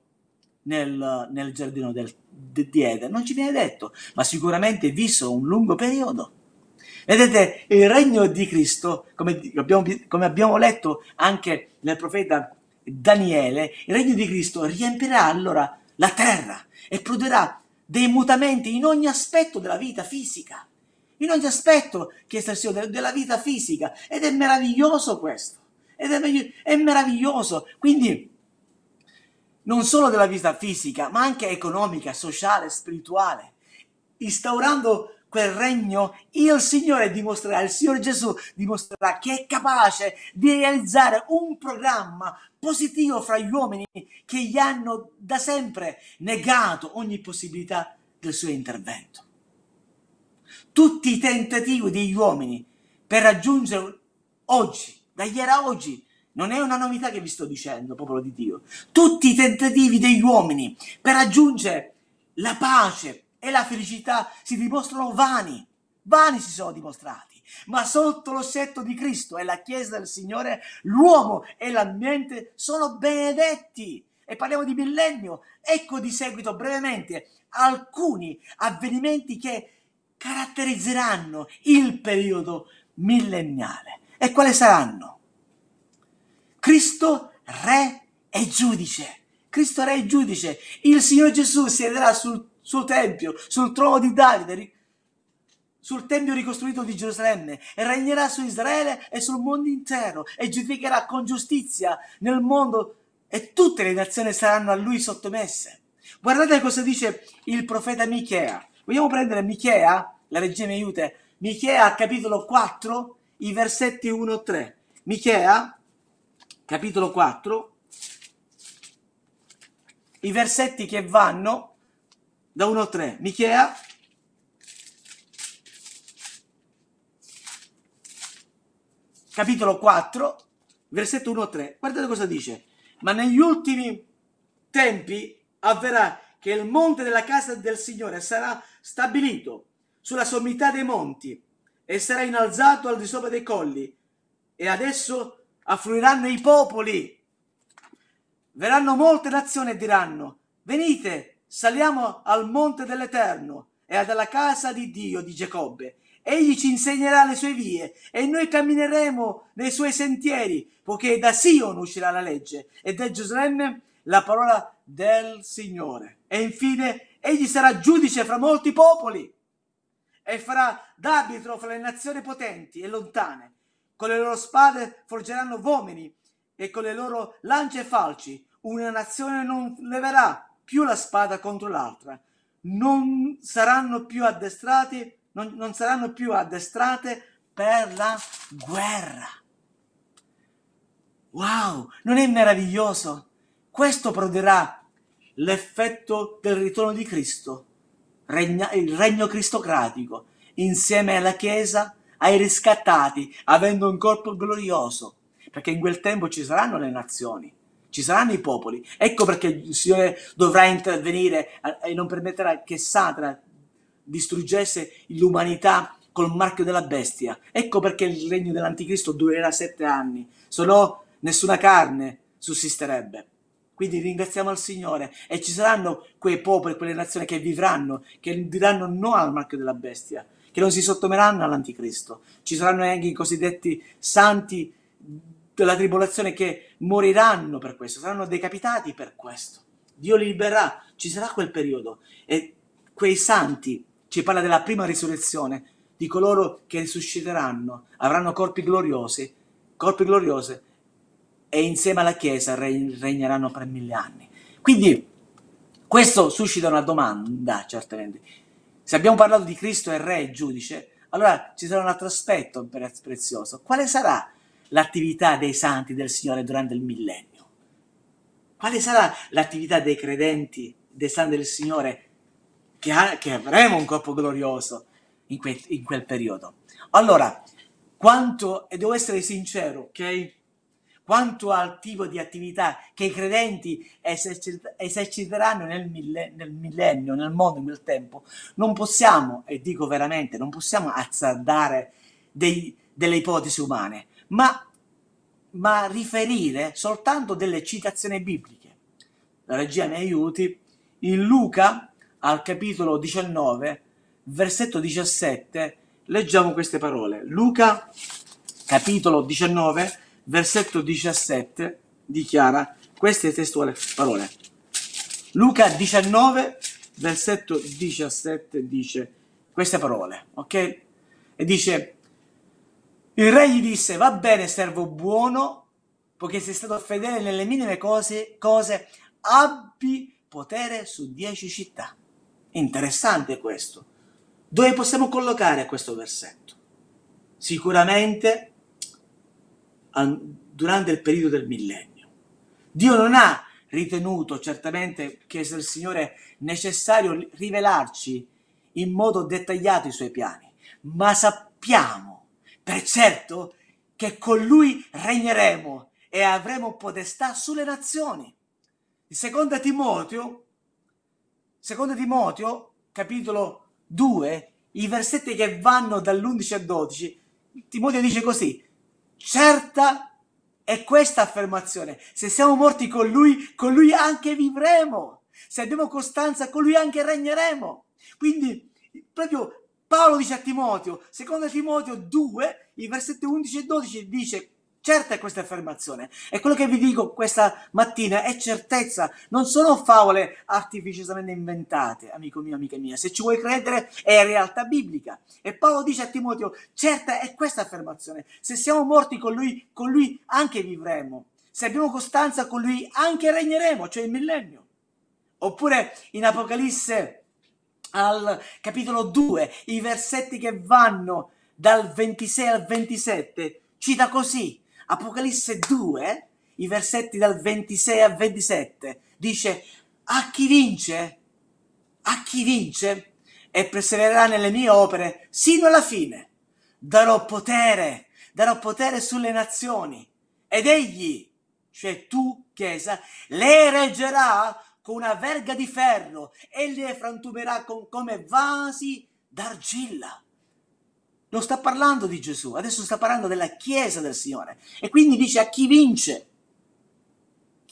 nel, nel giardino del, de, di Eden, non ci viene detto, ma sicuramente vissero un lungo periodo. Vedete, il regno di Cristo, come abbiamo, come abbiamo letto anche nel profeta Daniele, il regno di Cristo riempirà allora la terra e produrrà dei mutamenti in ogni aspetto della vita fisica, in ogni aspetto chiesa del Signore, della vita fisica ed è meraviglioso questo, ed è, meraviglioso, quindi non solo della vita fisica ma anche economica, sociale, spirituale, instaurando quel regno, il Signore dimostrerà, il Signore Gesù dimostrerà che è capace di realizzare un programma positivo fra gli uomini che gli hanno da sempre negato ogni possibilità del suo intervento. Tutti i tentativi degli uomini per raggiungere oggi, da ieri a oggi, non è una novità che vi sto dicendo, popolo di Dio. Tutti i tentativi degli uomini per raggiungere la pace, e la felicità si dimostrano vani, vani si sono dimostrati, ma sotto l'ossetto di Cristo e la Chiesa del Signore l'uomo e l'ambiente sono benedetti. E parliamo di millennio. Ecco di seguito brevemente alcuni avvenimenti che caratterizzeranno il periodo millenniale. E quali saranno? Cristo Re e Giudice. Cristo Re e Giudice. Il Signore Gesù siederà sul sul Tempio, sul trono di Davide, sul Tempio ricostruito di Gerusalemme e regnerà su Israele e sul mondo intero e giudicherà con giustizia nel mondo e tutte le nazioni saranno a lui sottomesse. Guardate cosa dice il profeta Michea. Vogliamo prendere Michea? La regina mi aiuta. Michea capitolo 4, i versetti 1 e 3. Michea capitolo 4, i versetti che vanno da 1 a 3. Michea? Capitolo 4, versetto 1 a 3. Guardate cosa dice. Ma negli ultimi tempi avverrà che il monte della casa del Signore sarà stabilito sulla sommità dei monti e sarà innalzato al di sopra dei colli e adesso affluiranno i popoli. Verranno molte nazioni e diranno venite saliamo al monte dell'Eterno e alla casa di Dio di Giacobbe. Egli ci insegnerà le sue vie e noi cammineremo nei suoi sentieri, poiché da Sion uscirà la legge e da Gerusalemme la parola del Signore. E infine egli sarà giudice fra molti popoli e farà d'arbitro fra le nazioni potenti e lontane. Con le loro spade forgeranno uomini e con le loro lance e falci una nazione non leverà più la spada contro l'altra. Non saranno più addestrati, non, non saranno più addestrate per la guerra. Wow, non è meraviglioso? Questo produrrà l'effetto del ritorno di Cristo, regna, il regno cristocratico, insieme alla Chiesa, ai riscattati, avendo un corpo glorioso, perché in quel tempo ci saranno le nazioni ci saranno i popoli. Ecco perché il Signore dovrà intervenire eh, e non permetterà che Satana distruggesse l'umanità col marchio della bestia. Ecco perché il regno dell'anticristo durerà sette anni, se no nessuna carne sussisterebbe. Quindi ringraziamo il Signore e ci saranno quei popoli, quelle nazioni che vivranno, che diranno no al marchio della bestia, che non si sottomeranno all'anticristo. Ci saranno anche i cosiddetti santi della tribolazione che moriranno per questo, saranno decapitati per questo. Dio li libererà, ci sarà quel periodo e quei santi, ci parla della prima risurrezione, di coloro che risusciteranno, avranno corpi gloriosi, corpi gloriosi e insieme alla Chiesa regneranno per mille anni. Quindi questo suscita una domanda, certamente. Se abbiamo parlato di Cristo e Re e Giudice, allora ci sarà un altro aspetto prezioso. Quale sarà l'attività dei santi del Signore durante il millennio? Quale sarà l'attività dei credenti, dei santi del Signore, che, ha, che avremo un corpo glorioso in, que, in quel periodo? Allora, quanto, e devo essere sincero, ok? Quanto al tipo di attività che i credenti esercit- eserciteranno nel, mille, nel, millennio, nel mondo, nel tempo, non possiamo, e dico veramente, non possiamo azzardare dei, delle ipotesi umane, ma, ma riferire soltanto delle citazioni bibliche. La regia mi aiuti. In Luca, al capitolo 19, versetto 17, leggiamo queste parole. Luca, capitolo 19, versetto 17, dichiara queste testuali parole. Luca 19, versetto 17 dice queste parole, ok? E dice, il re gli disse, va bene servo buono, poiché sei stato fedele nelle minime cose, cose abbi potere su dieci città. Interessante questo. Dove possiamo collocare questo versetto? Sicuramente durante il periodo del millennio. Dio non ha ritenuto certamente che è il Signore necessario rivelarci in modo dettagliato i suoi piani, ma sappiamo per certo che con lui regneremo e avremo potestà sulle nazioni. In seconda Timoteo, seconda Timoteo, capitolo 2, i versetti che vanno dall'11 al 12, Timoteo dice così, certa è questa affermazione, se siamo morti con lui, con lui anche vivremo, se abbiamo costanza, con lui anche regneremo. Quindi proprio Paolo dice a Timoteo, secondo Timoteo 2, i versetti 11 e 12 dice Certa è questa affermazione. E quello che vi dico questa mattina è certezza. Non sono favole artificiosamente inventate, amico mio, amica mia. Se ci vuoi credere, è realtà biblica. E Paolo dice a Timoteo, certa è questa affermazione. Se siamo morti con lui, con lui anche vivremo. Se abbiamo costanza con lui, anche regneremo, cioè il millennio. Oppure in Apocalisse al capitolo 2, i versetti che vanno dal 26 al 27, cita così, Apocalisse 2, i versetti dal 26 al 27, dice a chi vince, a chi vince e persevererà nelle mie opere sino alla fine, darò potere, darò potere sulle nazioni ed egli, cioè tu, Chiesa, le reggerà con una verga di ferro e le frantumerà con, come vasi d'argilla. Non sta parlando di Gesù, adesso sta parlando della Chiesa del Signore. E quindi dice a chi vince,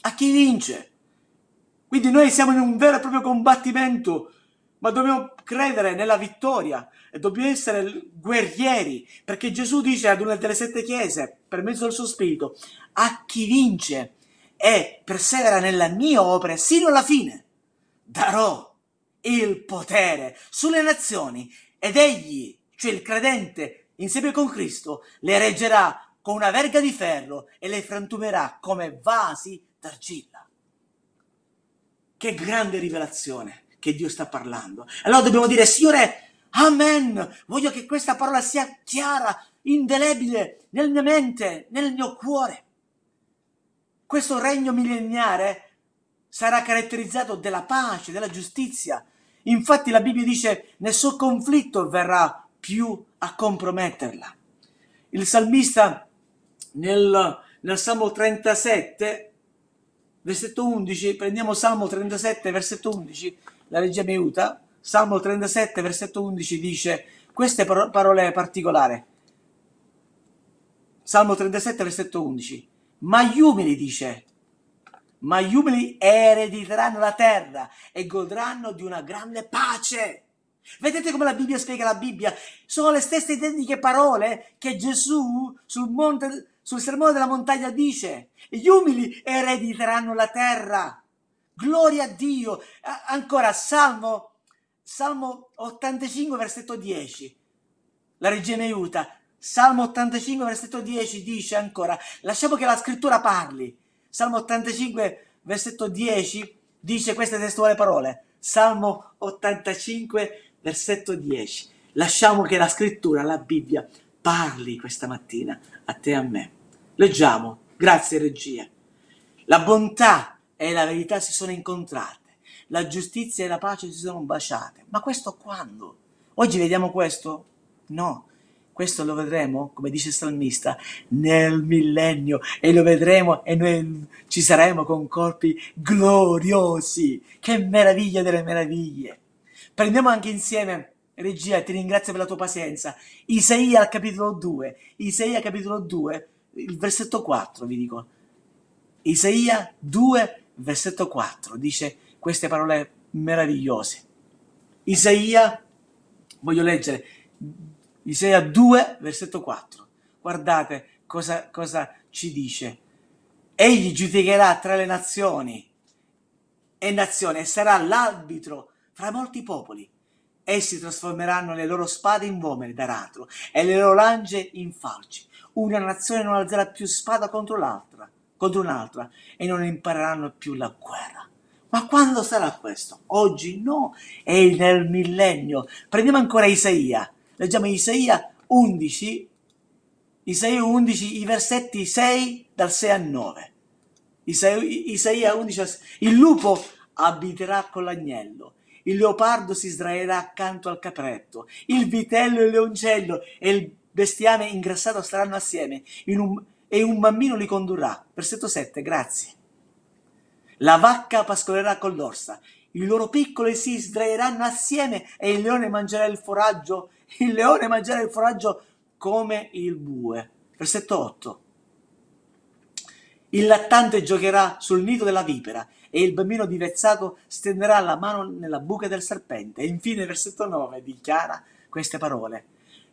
a chi vince. Quindi noi siamo in un vero e proprio combattimento, ma dobbiamo credere nella vittoria e dobbiamo essere guerrieri, perché Gesù dice ad una delle sette chiese, per mezzo del suo spirito, a chi vince e persevera nella mia opera sino alla fine, darò il potere sulle nazioni ed egli, cioè il credente, insieme con Cristo, le reggerà con una verga di ferro e le frantumerà come vasi d'argilla. Che grande rivelazione che Dio sta parlando. Allora dobbiamo dire, Signore, Amen. Voglio che questa parola sia chiara, indelebile nel mia mente, nel mio cuore. Questo regno millenniare sarà caratterizzato della pace, della giustizia. Infatti la Bibbia dice nessun conflitto verrà più a comprometterla. Il salmista nel, nel Salmo 37, versetto 11, prendiamo Salmo 37, versetto 11, la legge mi aiuta, Salmo 37, versetto 11 dice queste parole particolari. Salmo 37, versetto 11 ma gli umili, dice, ma gli umili erediteranno la terra e godranno di una grande pace. Vedete come la Bibbia spiega la Bibbia? Sono le stesse identiche parole che Gesù sul, monte, sul sermone della montagna dice. Gli umili erediteranno la terra. Gloria a Dio. Ancora Salmo, Salmo 85, versetto 10. La regia mi aiuta. Salmo 85, versetto 10 dice ancora, lasciamo che la scrittura parli. Salmo 85, versetto 10 dice queste testuali parole. Salmo 85, versetto 10. Lasciamo che la scrittura, la Bibbia, parli questa mattina a te e a me. Leggiamo, grazie regia. La bontà e la verità si sono incontrate, la giustizia e la pace si sono baciate. Ma questo quando? Oggi vediamo questo? No, questo lo vedremo, come dice il salmista, nel millennio e lo vedremo e noi ci saremo con corpi gloriosi. Che meraviglia delle meraviglie. Prendiamo anche insieme, regia, ti ringrazio per la tua pazienza. Isaia capitolo 2, Isaia capitolo 2, il versetto 4, vi dico. Isaia 2, versetto 4, dice queste parole meravigliose. Isaia, voglio leggere, Isaia 2, versetto 4. Guardate cosa, cosa ci dice. Egli giudicherà tra le nazioni e nazione e sarà l'arbitro fra molti popoli. Essi trasformeranno le loro spade in vomere d'aratro e le loro lance in falci. Una nazione non alzerà più spada contro l'altra, contro un'altra, e non impareranno più la guerra. Ma quando sarà questo? Oggi no, è nel millennio. Prendiamo ancora Isaia Leggiamo Isaia 11, Isaia 11, i versetti 6 dal 6 al 9. Isaia 11, il lupo abiterà con l'agnello, il leopardo si sdraierà accanto al capretto, il vitello e il leoncello e il bestiame ingrassato staranno assieme un, e un bambino li condurrà. Versetto 7, grazie. La vacca pascolerà con l'orsa, i loro piccoli si sdraieranno assieme e il leone mangerà il foraggio il leone mangerà il foraggio come il bue. Versetto 8. Il lattante giocherà sul nido della vipera e il bambino divezzato stenderà la mano nella buca del serpente. E infine, versetto 9 dichiara queste parole: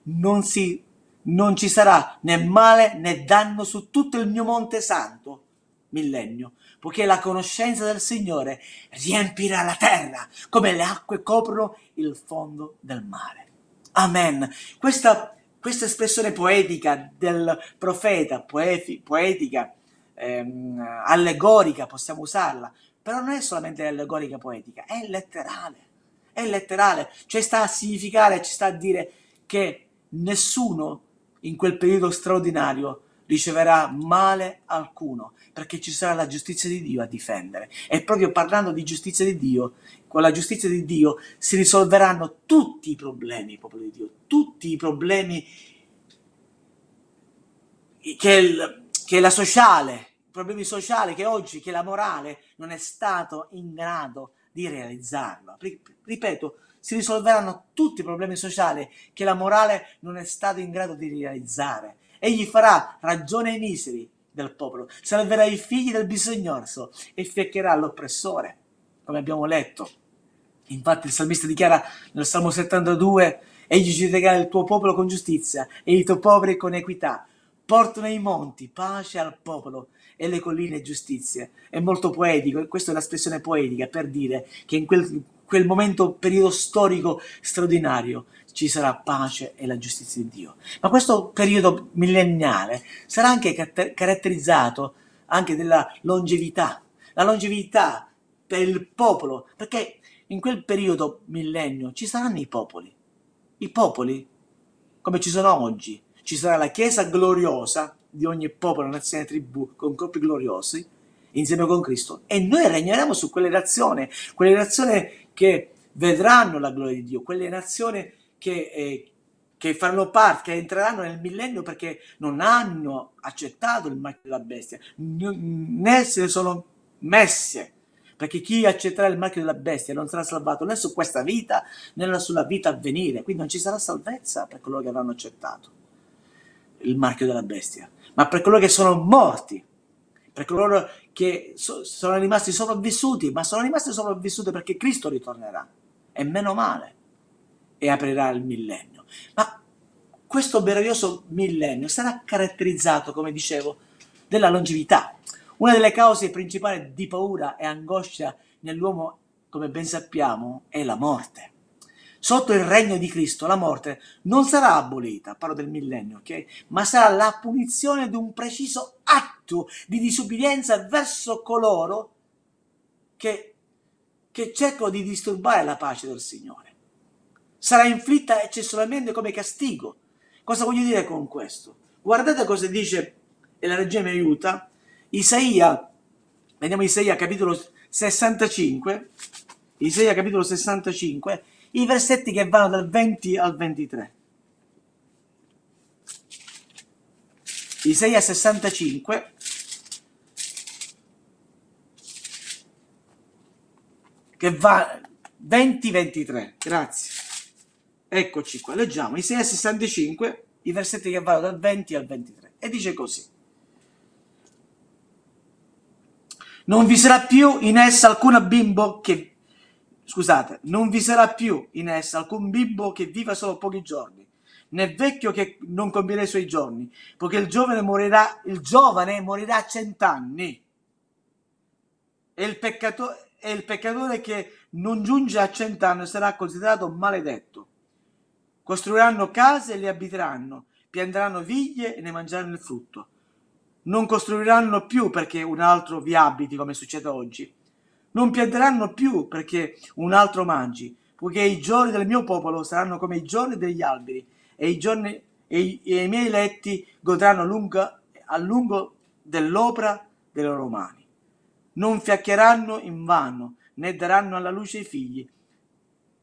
non, si, non ci sarà né male né danno su tutto il mio monte santo, millennio, poiché la conoscenza del Signore riempirà la terra come le acque coprono il fondo del mare. Amen. Questa, questa espressione poetica del profeta, poefi, poetica, ehm, allegorica, possiamo usarla, però non è solamente allegorica poetica, è letterale. È letterale, cioè sta a significare, ci sta a dire che nessuno in quel periodo straordinario riceverà male alcuno, perché ci sarà la giustizia di Dio a difendere. E proprio parlando di giustizia di Dio, con la giustizia di Dio si risolveranno tutti i problemi, popolo di Dio, tutti i problemi che, il, che la sociale, problemi sociali che oggi, che la morale non è stato in grado di realizzarlo. Ripeto, si risolveranno tutti i problemi sociali che la morale non è stata in grado di realizzare Egli farà ragione ai miseri del popolo, salverà i figli del bisognoso e fiaccherà l'oppressore, come abbiamo letto. Infatti il salmista dichiara nel Salmo 72, Egli regala il tuo popolo con giustizia e i tuoi poveri con equità. Portano i monti pace al popolo e le colline giustizia. È molto poetico, e questa è l'espressione poetica per dire che in quel, quel momento, periodo storico straordinario, ci sarà pace e la giustizia di Dio. Ma questo periodo millenniale sarà anche caratterizzato anche della longevità, la longevità per il popolo, perché in quel periodo millennio ci saranno i popoli, i popoli come ci sono oggi, ci sarà la Chiesa gloriosa di ogni popolo, nazione, tribù, con corpi gloriosi, insieme con Cristo. E noi regneremo su quelle nazioni, quelle nazioni che vedranno la gloria di Dio, quelle nazioni che che, eh, che faranno parte, che entreranno nel millennio perché non hanno accettato il marchio della bestia, né se ne sono messe. Perché chi accetterà il marchio della bestia non sarà salvato né su questa vita né sulla vita a venire, quindi non ci sarà salvezza per coloro che avranno accettato il marchio della bestia, ma per coloro che sono morti, per coloro che sono rimasti sopravvissuti, ma sono rimasti sopravvissuti perché Cristo ritornerà. E meno male e aprirà il millennio. Ma questo meraviglioso millennio sarà caratterizzato, come dicevo, della longevità. Una delle cause principali di paura e angoscia nell'uomo, come ben sappiamo, è la morte. Sotto il regno di Cristo la morte non sarà abolita, parlo del millennio, ok? Ma sarà la punizione di un preciso atto di disubbidienza verso coloro che, che cercano di disturbare la pace del Signore sarà inflitta eccessivamente come castigo. Cosa voglio dire con questo? Guardate cosa dice, e la regia mi aiuta, Isaia, vediamo Isaia capitolo 65, Isaia capitolo 65, i versetti che vanno dal 20 al 23. Isaia 65, che va 20-23, grazie. Eccoci qua, leggiamo Isaia 65, i versetti che vanno dal 20 al 23, e dice così. Non vi sarà più in essa alcun bimbo che... Scusate, non vi sarà più in essa alcun bimbo che viva solo pochi giorni, né vecchio che non compirà i suoi giorni, poiché il giovane morirà, il giovane morirà a cent'anni. E il, peccato, e il peccatore che non giunge a cent'anni sarà considerato maledetto. Costruiranno case e le abiteranno, pianteranno viglie e ne mangeranno il frutto. Non costruiranno più perché un altro vi abiti, come succede oggi. Non pianteranno più perché un altro mangi, poiché i giorni del mio popolo saranno come i giorni degli alberi, e i, giorni, e i, e i miei letti godranno lunga, a lungo dell'opera delle loro mani. Non fiaccheranno in vano, né daranno alla luce i figli,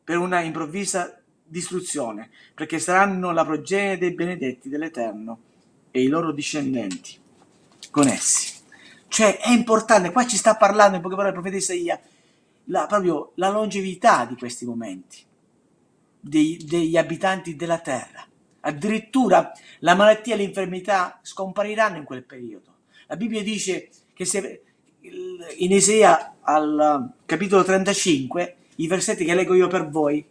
per una improvvisa distruzione, perché saranno la progenie dei benedetti dell'Eterno e i loro discendenti con essi. Cioè è importante, qua ci sta parlando in poche parole il profeta Isaia, la, proprio la longevità di questi momenti, dei, degli abitanti della terra. Addirittura la malattia e l'infermità scompariranno in quel periodo. La Bibbia dice che se, in Isaia al capitolo 35, i versetti che leggo io per voi,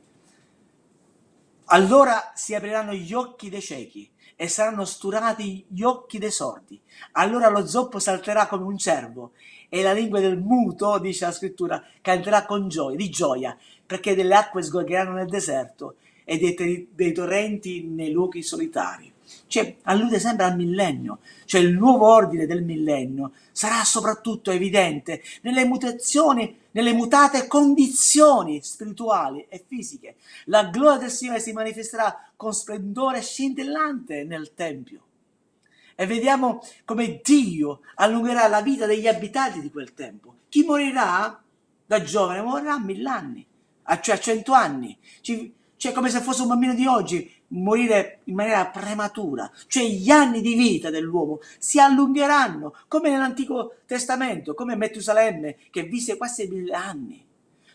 allora si apriranno gli occhi dei ciechi e saranno sturati gli occhi dei sordi. Allora lo zoppo salterà come un cervo e la lingua del muto, dice la scrittura, canterà con gioia, di gioia, perché delle acque sgorgeranno nel deserto e dei, dei torrenti nei luoghi solitari cioè allude sempre al millennio, cioè il nuovo ordine del millennio sarà soprattutto evidente nelle mutazioni, nelle mutate condizioni spirituali e fisiche. La gloria del Signore si manifesterà con splendore scintillante nel Tempio. E vediamo come Dio allungherà la vita degli abitanti di quel tempo. Chi morirà da giovane morirà a mill'anni, cioè a cento anni. Ci, cioè come se fosse un bambino di oggi morire in maniera prematura, cioè gli anni di vita dell'uomo si allungheranno, come nell'Antico Testamento, come Mettusalemme che visse quasi mille anni.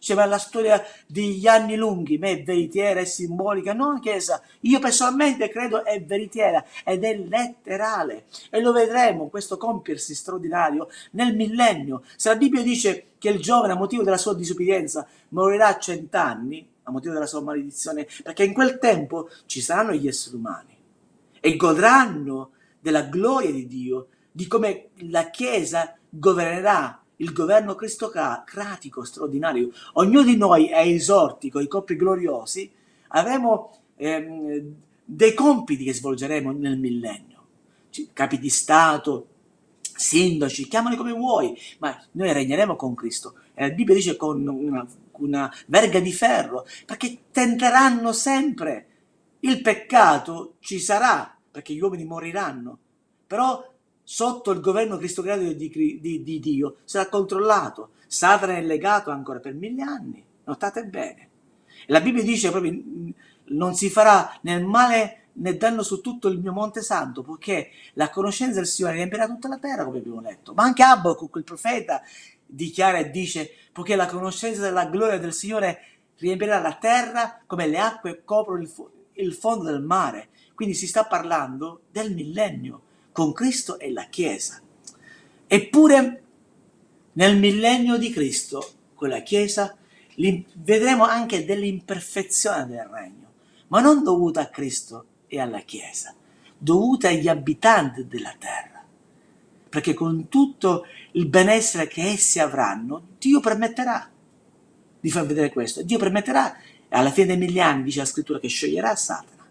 Cioè, ma la storia degli anni lunghi, ma è veritiera, è simbolica, non chiesa. Io personalmente credo è veritiera ed è letterale. E lo vedremo questo compiersi straordinario nel millennio. Se la Bibbia dice che il giovane, a motivo della sua disobbedienza, morirà a cent'anni, a motivo della sua maledizione, perché in quel tempo ci saranno gli esseri umani e godranno della gloria di Dio, di come la Chiesa governerà il governo cristocratico straordinario. Ognuno di noi è esorti con i corpi gloriosi, avremo ehm, dei compiti che svolgeremo nel millennio. Capi di Stato, sindaci, chiamali come vuoi, ma noi regneremo con Cristo. E la Bibbia dice con una una verga di ferro, perché tenteranno sempre. Il peccato ci sarà, perché gli uomini moriranno, però sotto il governo cristocratico di, di, di Dio sarà controllato. Satana è legato ancora per mille anni, notate bene. La Bibbia dice proprio non si farà nel male né danno su tutto il mio monte santo, perché la conoscenza del Signore riempirà tutta la terra, come abbiamo letto. Ma anche Abacuc, quel profeta, dichiara e dice, poiché la conoscenza della gloria del Signore riempirà la terra come le acque coprono il, fo- il fondo del mare. Quindi si sta parlando del millennio con Cristo e la Chiesa. Eppure nel millennio di Cristo con la Chiesa vedremo anche dell'imperfezione del regno, ma non dovuta a Cristo e alla Chiesa, dovuta agli abitanti della terra, perché con tutto il benessere che essi avranno, Dio permetterà di far vedere questo. Dio permetterà, alla fine dei mille anni, dice la scrittura, che scioglierà Satana.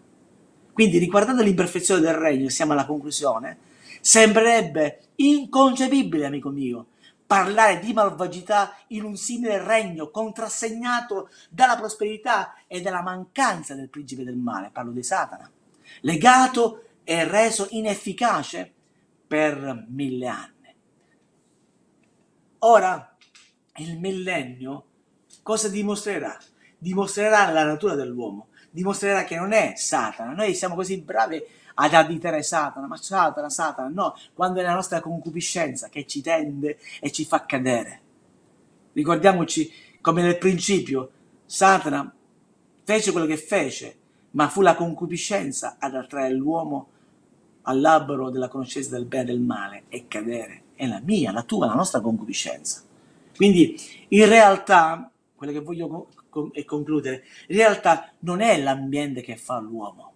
Quindi, riguardando l'imperfezione del regno, siamo alla conclusione, sembrerebbe inconcepibile, amico mio, parlare di malvagità in un simile regno contrassegnato dalla prosperità e dalla mancanza del principe del male, parlo di Satana, legato e reso inefficace per mille anni. Ora, il millennio cosa dimostrerà? Dimostrerà la natura dell'uomo, dimostrerà che non è Satana. Noi siamo così bravi ad additare Satana, ma Satana, Satana, no, quando è la nostra concupiscenza che ci tende e ci fa cadere. Ricordiamoci come nel principio Satana fece quello che fece, ma fu la concupiscenza ad attrarre l'uomo all'albero della conoscenza del bene e del male e cadere è la mia, la tua, la nostra concupiscenza. Quindi in realtà, quello che voglio con- concludere, in realtà non è l'ambiente che fa l'uomo.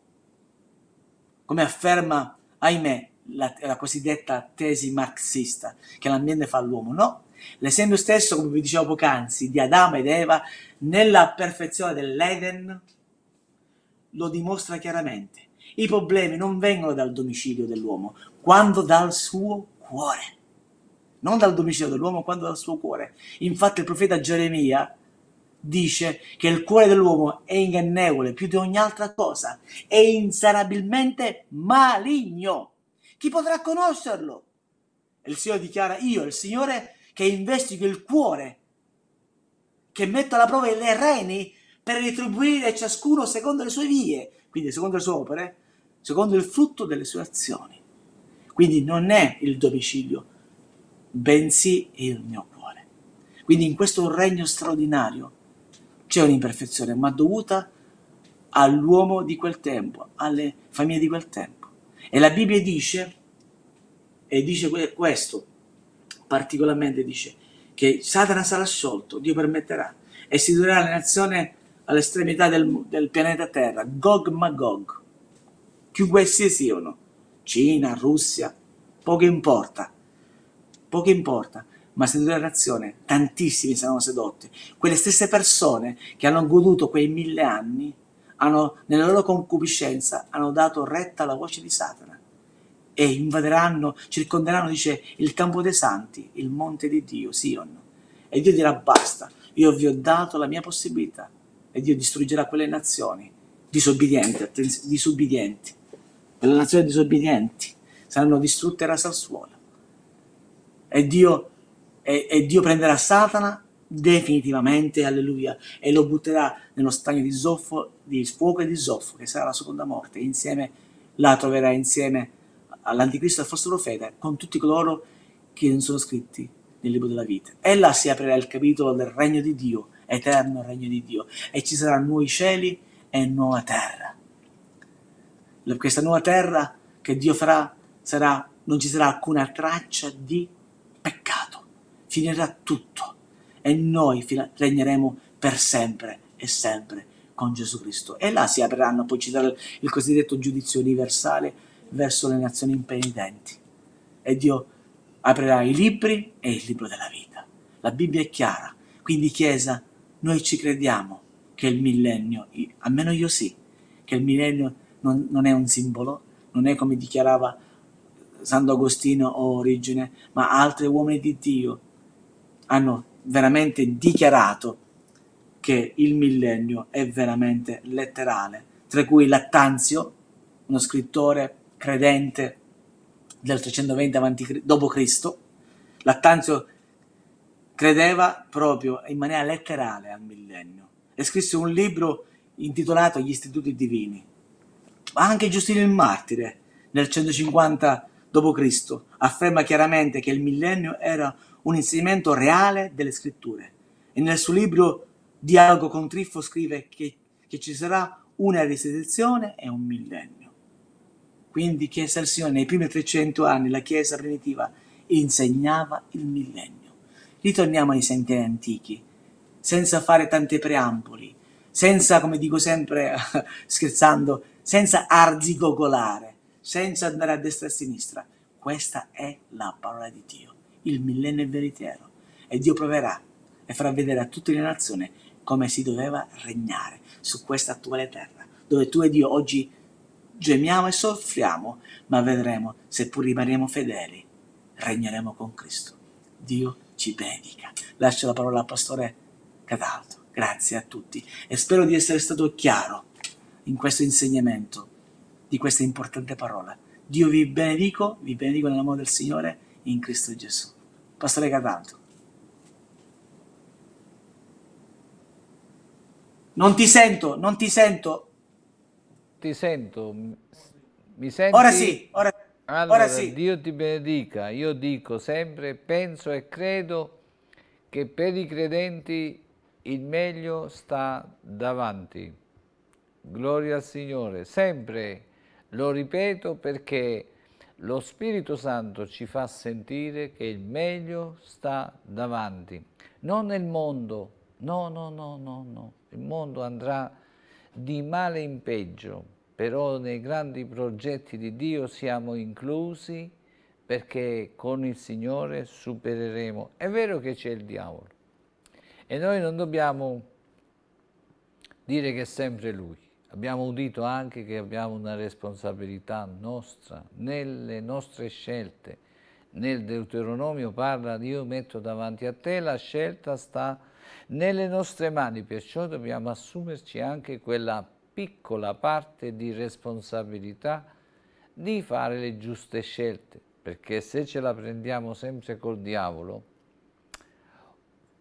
Come afferma, ahimè, la, la cosiddetta tesi marxista, che l'ambiente fa l'uomo, no. L'esempio stesso, come vi dicevo poc'anzi, di Adamo ed Eva nella perfezione dell'Eden lo dimostra chiaramente. I problemi non vengono dal domicilio dell'uomo, quanto dal suo cuore non dal domicilio dell'uomo quanto dal suo cuore. Infatti il profeta Geremia dice che il cuore dell'uomo è ingannevole più di ogni altra cosa, è insarabilmente maligno. Chi potrà conoscerlo? il Signore dichiara io, il Signore, che investigo il cuore, che metto alla prova le reni per retribuire ciascuno secondo le sue vie, quindi secondo le sue opere, secondo il frutto delle sue azioni. Quindi non è il domicilio, bensì il mio cuore. Quindi in questo regno straordinario c'è un'imperfezione, ma dovuta all'uomo di quel tempo, alle famiglie di quel tempo. E la Bibbia dice, e dice questo, particolarmente dice, che Satana sarà sciolto, Dio permetterà, e si durerà la nazione all'estremità del, del, pianeta Terra, Gog Magog, chiunque essi siano, Cina, Russia, poco importa, poco importa, ma se dura razione, tantissimi saranno sedotti. Quelle stesse persone che hanno goduto quei mille anni, hanno, nella loro concupiscenza, hanno dato retta alla voce di Satana e invaderanno, circonderanno, dice, il campo dei santi, il monte di Dio, Sion. E Dio dirà basta, io vi ho dato la mia possibilità e Dio distruggerà quelle nazioni disobbedienti, disobbedienti. Quelle nazioni disobbedienti saranno distrutte e rase al suolo e Dio, e, e Dio prenderà Satana definitivamente, alleluia, e lo butterà nello stagno di zoffo, di fuoco e di zoffo, che sarà la seconda morte, insieme la troverà insieme all'anticristo e al falso profeta, con tutti coloro che non sono scritti nel libro della vita. E là si aprirà il capitolo del regno di Dio, eterno regno di Dio, e ci saranno nuovi cieli e nuova terra. Questa nuova terra che Dio farà, sarà, non ci sarà alcuna traccia di peccato, finirà tutto e noi regneremo per sempre e sempre con Gesù Cristo. E là si apriranno, poi ci sarà il cosiddetto giudizio universale verso le nazioni impenitenti. E Dio aprirà i libri e il libro della vita. La Bibbia è chiara, quindi Chiesa, noi ci crediamo che il millennio, almeno io sì, che il millennio non, non è un simbolo, non è come dichiarava Sant'Agostino o Origine, ma altri uomini di Dio hanno veramente dichiarato che il millennio è veramente letterale, tra cui Lattanzio, uno scrittore credente del 320 d.C. Lattanzio credeva proprio in maniera letterale al millennio e scrisse un libro intitolato Gli istituti divini. Ma anche Giustino il Martire nel 150 d.C., afferma chiaramente che il millennio era un insegnamento reale delle scritture e nel suo libro Dialogo con Trifo scrive che, che ci sarà una risurrezione e un millennio. Quindi Chiesa del Signore nei primi 300 anni la Chiesa primitiva insegnava il millennio. Ritorniamo ai sentieri antichi, senza fare tanti preamboli, senza, come dico sempre scherzando, senza arzigogolare, senza andare a destra e a sinistra. Questa è la parola di Dio, il millennio veritiero. E Dio proverà e farà vedere a tutte le nazioni come si doveva regnare su questa attuale terra, dove tu ed io oggi gemiamo e soffriamo, ma vedremo, seppur rimaniamo fedeli, regneremo con Cristo. Dio ci benedica. Lascio la parola al pastore Cataldo. Grazie a tutti e spero di essere stato chiaro in questo insegnamento di questa importante parola. Dio vi benedico, vi benedico nell'amore del Signore in Cristo Gesù. Pastore Cataldo. Non ti sento, non ti sento. Ti sento. Mi senti? Ora sì, ora, allora, ora sì. Dio ti benedica. Io dico sempre, penso e credo che per i credenti il meglio sta davanti. Gloria al Signore, sempre lo ripeto perché lo Spirito Santo ci fa sentire che il meglio sta davanti, non nel mondo, no, no, no, no, no. Il mondo andrà di male in peggio, però nei grandi progetti di Dio siamo inclusi perché con il Signore supereremo. È vero che c'è il diavolo e noi non dobbiamo dire che è sempre Lui, Abbiamo udito anche che abbiamo una responsabilità nostra nelle nostre scelte. Nel Deuteronomio parla di io metto davanti a te, la scelta sta nelle nostre mani, perciò dobbiamo assumerci anche quella piccola parte di responsabilità di fare le giuste scelte, perché se ce la prendiamo sempre col diavolo,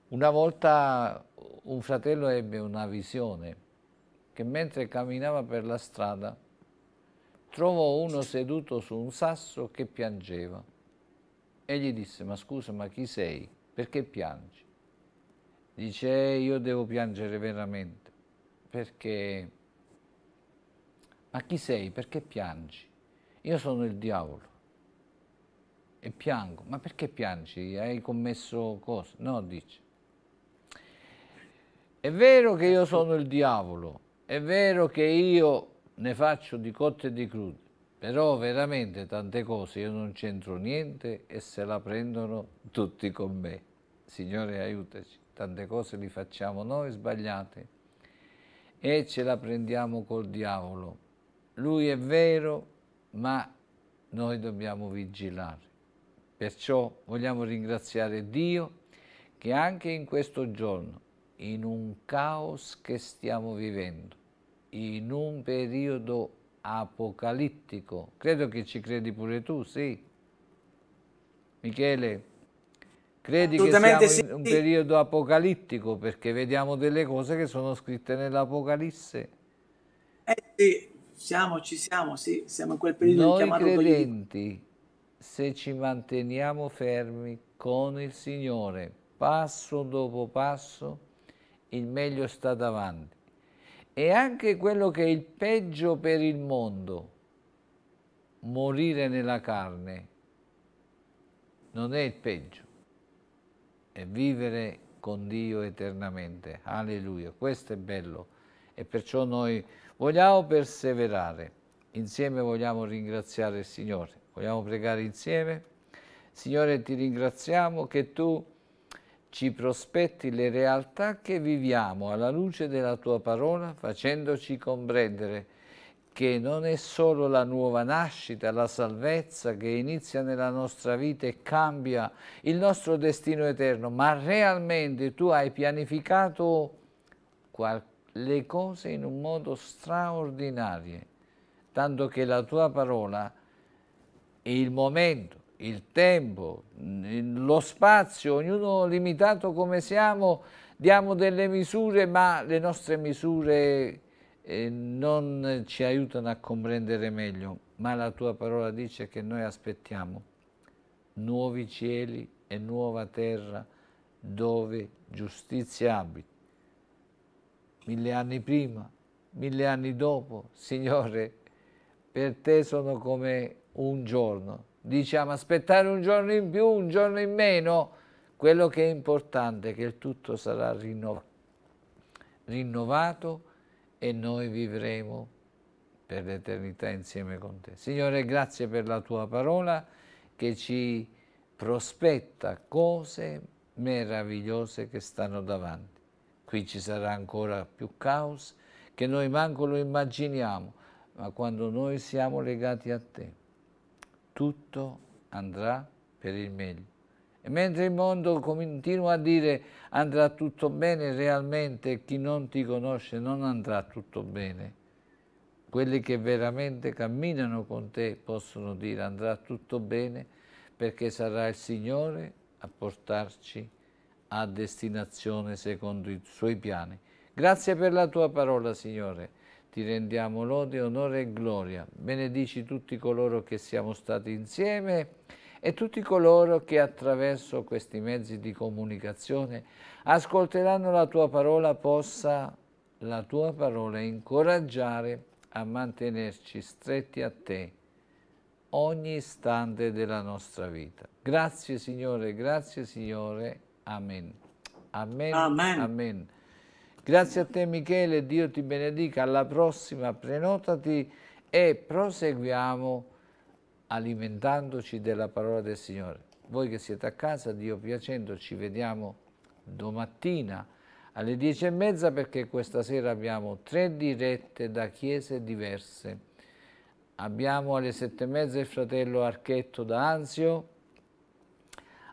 una volta un fratello ebbe una visione che mentre camminava per la strada trovò uno seduto su un sasso che piangeva. E gli disse, ma scusa, ma chi sei? Perché piangi? Dice, eh, io devo piangere veramente, perché... Ma chi sei? Perché piangi? Io sono il diavolo e piango. Ma perché piangi? Hai commesso cose No, dice. È vero che io sono il diavolo, è vero che io ne faccio di cotte e di crude, però veramente tante cose io non c'entro niente e se la prendono tutti con me. Signore aiutaci, tante cose li facciamo noi sbagliate e ce la prendiamo col diavolo. Lui è vero, ma noi dobbiamo vigilare. Perciò vogliamo ringraziare Dio che anche in questo giorno, in un caos che stiamo vivendo, in un periodo apocalittico. Credo che ci credi pure tu, sì. Michele, credi che siamo sì. in un periodo apocalittico perché vediamo delle cose che sono scritte nell'Apocalisse. Eh sì, siamo, ci siamo, sì, siamo in quel periodo Noi chiamato credenti, se ci manteniamo fermi con il Signore, passo dopo passo, il meglio sta davanti e anche quello che è il peggio per il mondo, morire nella carne, non è il peggio, è vivere con Dio eternamente. Alleluia, questo è bello e perciò noi vogliamo perseverare, insieme vogliamo ringraziare il Signore, vogliamo pregare insieme. Signore, ti ringraziamo che tu ci prospetti le realtà che viviamo alla luce della tua parola, facendoci comprendere che non è solo la nuova nascita, la salvezza che inizia nella nostra vita e cambia il nostro destino eterno, ma realmente tu hai pianificato le cose in un modo straordinario, tanto che la tua parola è il momento il tempo, lo spazio, ognuno limitato come siamo, diamo delle misure, ma le nostre misure eh, non ci aiutano a comprendere meglio. Ma la tua parola dice che noi aspettiamo nuovi cieli e nuova terra dove giustizia abita. Mille anni prima, mille anni dopo, Signore, per te sono come un giorno, diciamo aspettare un giorno in più, un giorno in meno, quello che è importante è che il tutto sarà rinnova rinnovato e noi vivremo per l'eternità insieme con te. Signore, grazie per la tua parola che ci prospetta cose meravigliose che stanno davanti. Qui ci sarà ancora più caos che noi manco lo immaginiamo, ma quando noi siamo legati a te tutto andrà per il meglio. E mentre il mondo continua a dire andrà tutto bene, realmente chi non ti conosce non andrà tutto bene. Quelli che veramente camminano con te possono dire andrà tutto bene perché sarà il Signore a portarci a destinazione secondo i Suoi piani. Grazie per la tua parola, Signore ti rendiamo lode, onore e gloria. Benedici tutti coloro che siamo stati insieme e tutti coloro che attraverso questi mezzi di comunicazione ascolteranno la tua parola possa la tua parola incoraggiare a mantenerci stretti a te ogni istante della nostra vita. Grazie Signore, grazie Signore. Amen. Amen. Amen. Amen. Grazie a te Michele, Dio ti benedica, alla prossima, prenotati e proseguiamo alimentandoci della parola del Signore. Voi che siete a casa, Dio piacendo, ci vediamo domattina alle dieci e mezza perché questa sera abbiamo tre dirette da chiese diverse. Abbiamo alle sette e mezza il fratello Archetto da Anzio,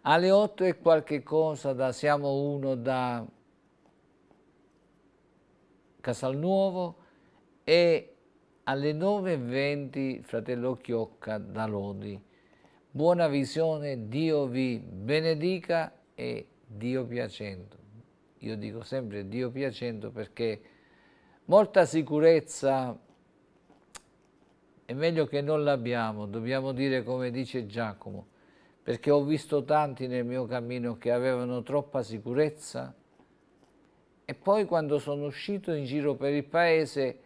alle otto e qualche cosa da Siamo Uno da Casalnuovo e alle 9.20 fratello Chiocca da Lodi. Buona visione, Dio vi benedica e Dio piacendo. Io dico sempre Dio piacendo perché molta sicurezza è meglio che non l'abbiamo, dobbiamo dire come dice Giacomo, perché ho visto tanti nel mio cammino che avevano troppa sicurezza e poi quando sono uscito in giro per il paese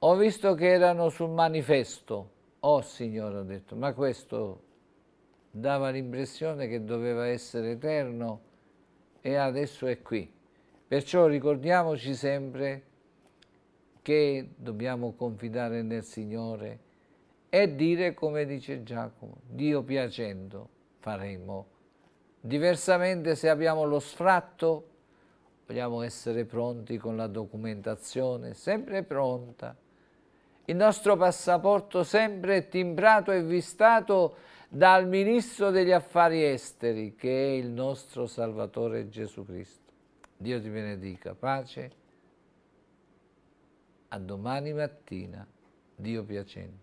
ho visto che erano sul manifesto. Oh signore, ho detto, ma questo dava l'impressione che doveva essere eterno e adesso è qui. Perciò ricordiamoci sempre che dobbiamo confidare nel Signore e dire come dice Giacomo, Dio piacendo faremo. Diversamente se abbiamo lo sfratto vogliamo essere pronti con la documentazione, sempre pronta. Il nostro passaporto sempre timbrato e vistato dal Ministro degli Affari Esteri, che è il nostro Salvatore Gesù Cristo. Dio ti benedica, pace. A domani mattina, Dio piacente.